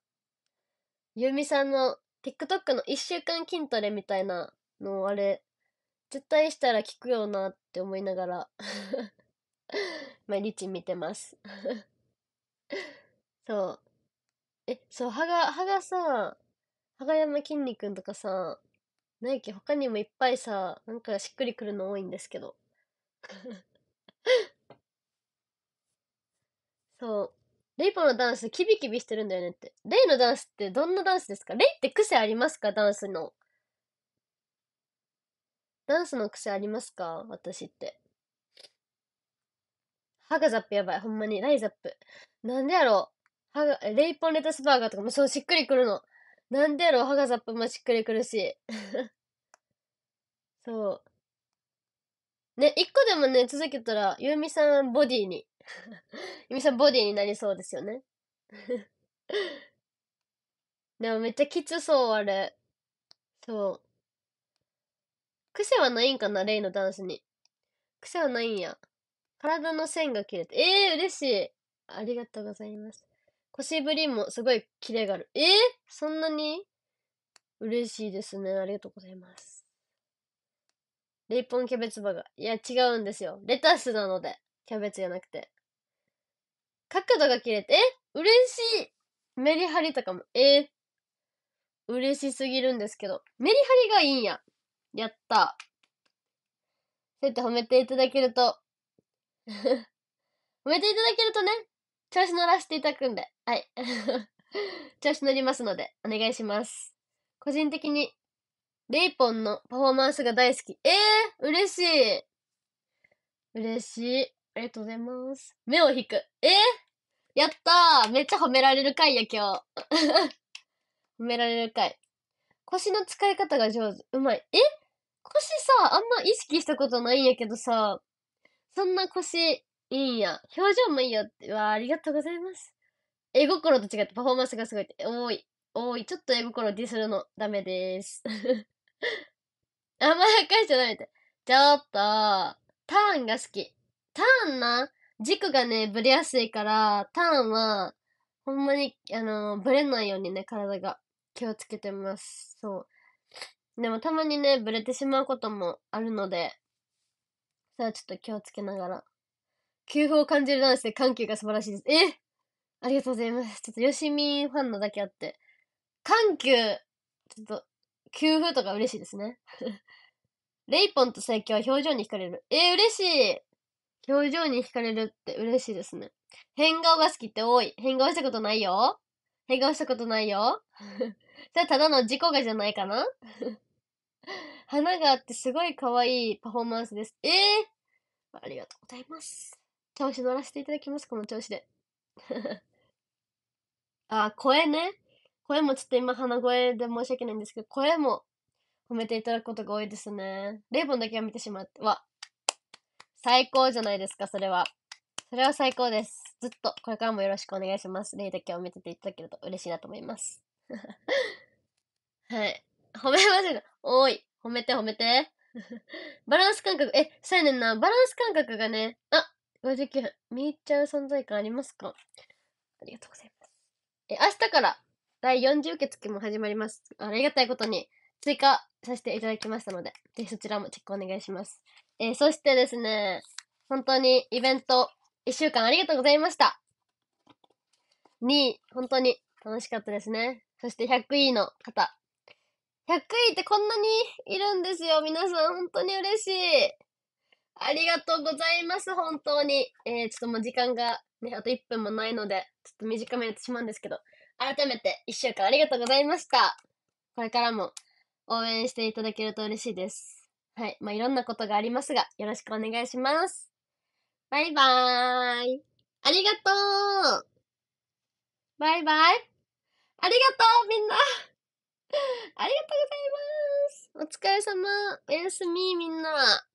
ゆみさんの TikTok の1週間筋トレみたいなのあれ、絶対したら効くよなって思いながら 毎日見てます そう。え、そう、歯が、歯がさ、はが山きんに君とかさ、なやっけ、他にもいっぱいさ、なんかしっくりくるの多いんですけど。そう。レイポのダンス、キビキビしてるんだよねって。レイのダンスってどんなダンスですかレイって癖ありますかダンスの。ダンスの癖ありますか私って。歯がザップやばい。ほんまに。ライザップ。なんでやろう。歯が、レイポンレタスバーガーとかもそうしっくりくるの。なんでやろう。歯がザップもしっくりくるし。そう。ね、一個でもね、続けたら、ゆうみさんボディに。ゆうみさんボディになりそうですよね。でもめっちゃきつそう、あれ。そう。癖はないんかな、レイのダンスに。癖はないんや。体の線が切れて。ええー、嬉しい。ありがとうございます。腰ぶりもすごいキレがある。えー、そんなに嬉しいですね。ありがとうございます。レイポンキャベツバーガー。いや、違うんですよ。レタスなので。キャベツじゃなくて。角度が切れて、え嬉しいメリハリとかも、えー、嬉しすぎるんですけど。メリハリがいいんや。やった。そうやって褒めていただけると褒 めていただけるとね、調子乗らせていただくんで、はい。調子乗りますので、お願いします。個人的に、レイポンのパフォーマンスが大好き。ええー、嬉しい。嬉しい。ありがとうございます。目を引く。えー、やったーめっちゃ褒められる回や、今日。褒められる回。腰の使い方が上手。うまい。え腰さ、あんま意識したことないんやけどさ、そんな腰いいんや。表情もいいよって。わあ、りがとうございます。絵心と違ってパフォーマンスがすごいって。多い、多い、ちょっと絵心ディスるのダメです。甘やかしちゃダメって。ちょっと、ターンが好き。ターンな、軸がね、ぶれやすいから、ターンは、ほんまに、あのー、ぶれないようにね、体が気をつけてます。そう。でもたまにね、ぶれてしまうこともあるので、それはちょっと気をつけながら。休符を感じるダンスで緩急が素晴らしいです。えありがとうございます。ちょっとよしみファンのだけあって。緩急、ちょっと、休符とか嬉しいですね。レイポンと最強は表情に惹かれる。えー、嬉しい表情に惹かれるって嬉しいですね。変顔が好きって多い。変顔したことないよ。変顔したことないよ。じゃあただの事故がじゃないかな花があってすごい可愛いパフォーマンスです。ええー、ありがとうございます。調子乗らせていただきます、この調子で。あ、声ね。声もちょっと今鼻声で申し訳ないんですけど、声も褒めていただくことが多いですね。レイボンだけは見てしまって。わ。最高じゃないですか、それは。それは最高です。ずっとこれからもよろしくお願いします。レイだけを見てていただけると嬉しいなと思います。はい。褒めません。多い。褒めて褒めて。バランス感覚、え、そうやねんな。バランス感覚がね、あ、59、見入っちゃう存在感ありますかありがとうございます。え、明日から第40受付も始まります。ありがたいことに追加させていただきましたので、ぜひそちらもチェックお願いします。えー、そしてですね、本当にイベント1週間ありがとうございました。2位、本当に楽しかったですね。そして100位の方、100位ってこんなにいるんですよ。皆さん、本当に嬉しい。ありがとうございます、本当に。えー、ちょっともう時間が、ね、あと1分もないので、ちょっと短めにってしまうんですけど、改めて1週間ありがとうございました。これからも応援していただけると嬉しいです。はい。まあ、いろんなことがありますが、よろしくお願いします。バイバーイ。ありがとうバイバイ。ありがとうみんなありがとうございます。お疲れ様。おやすみ、みんな。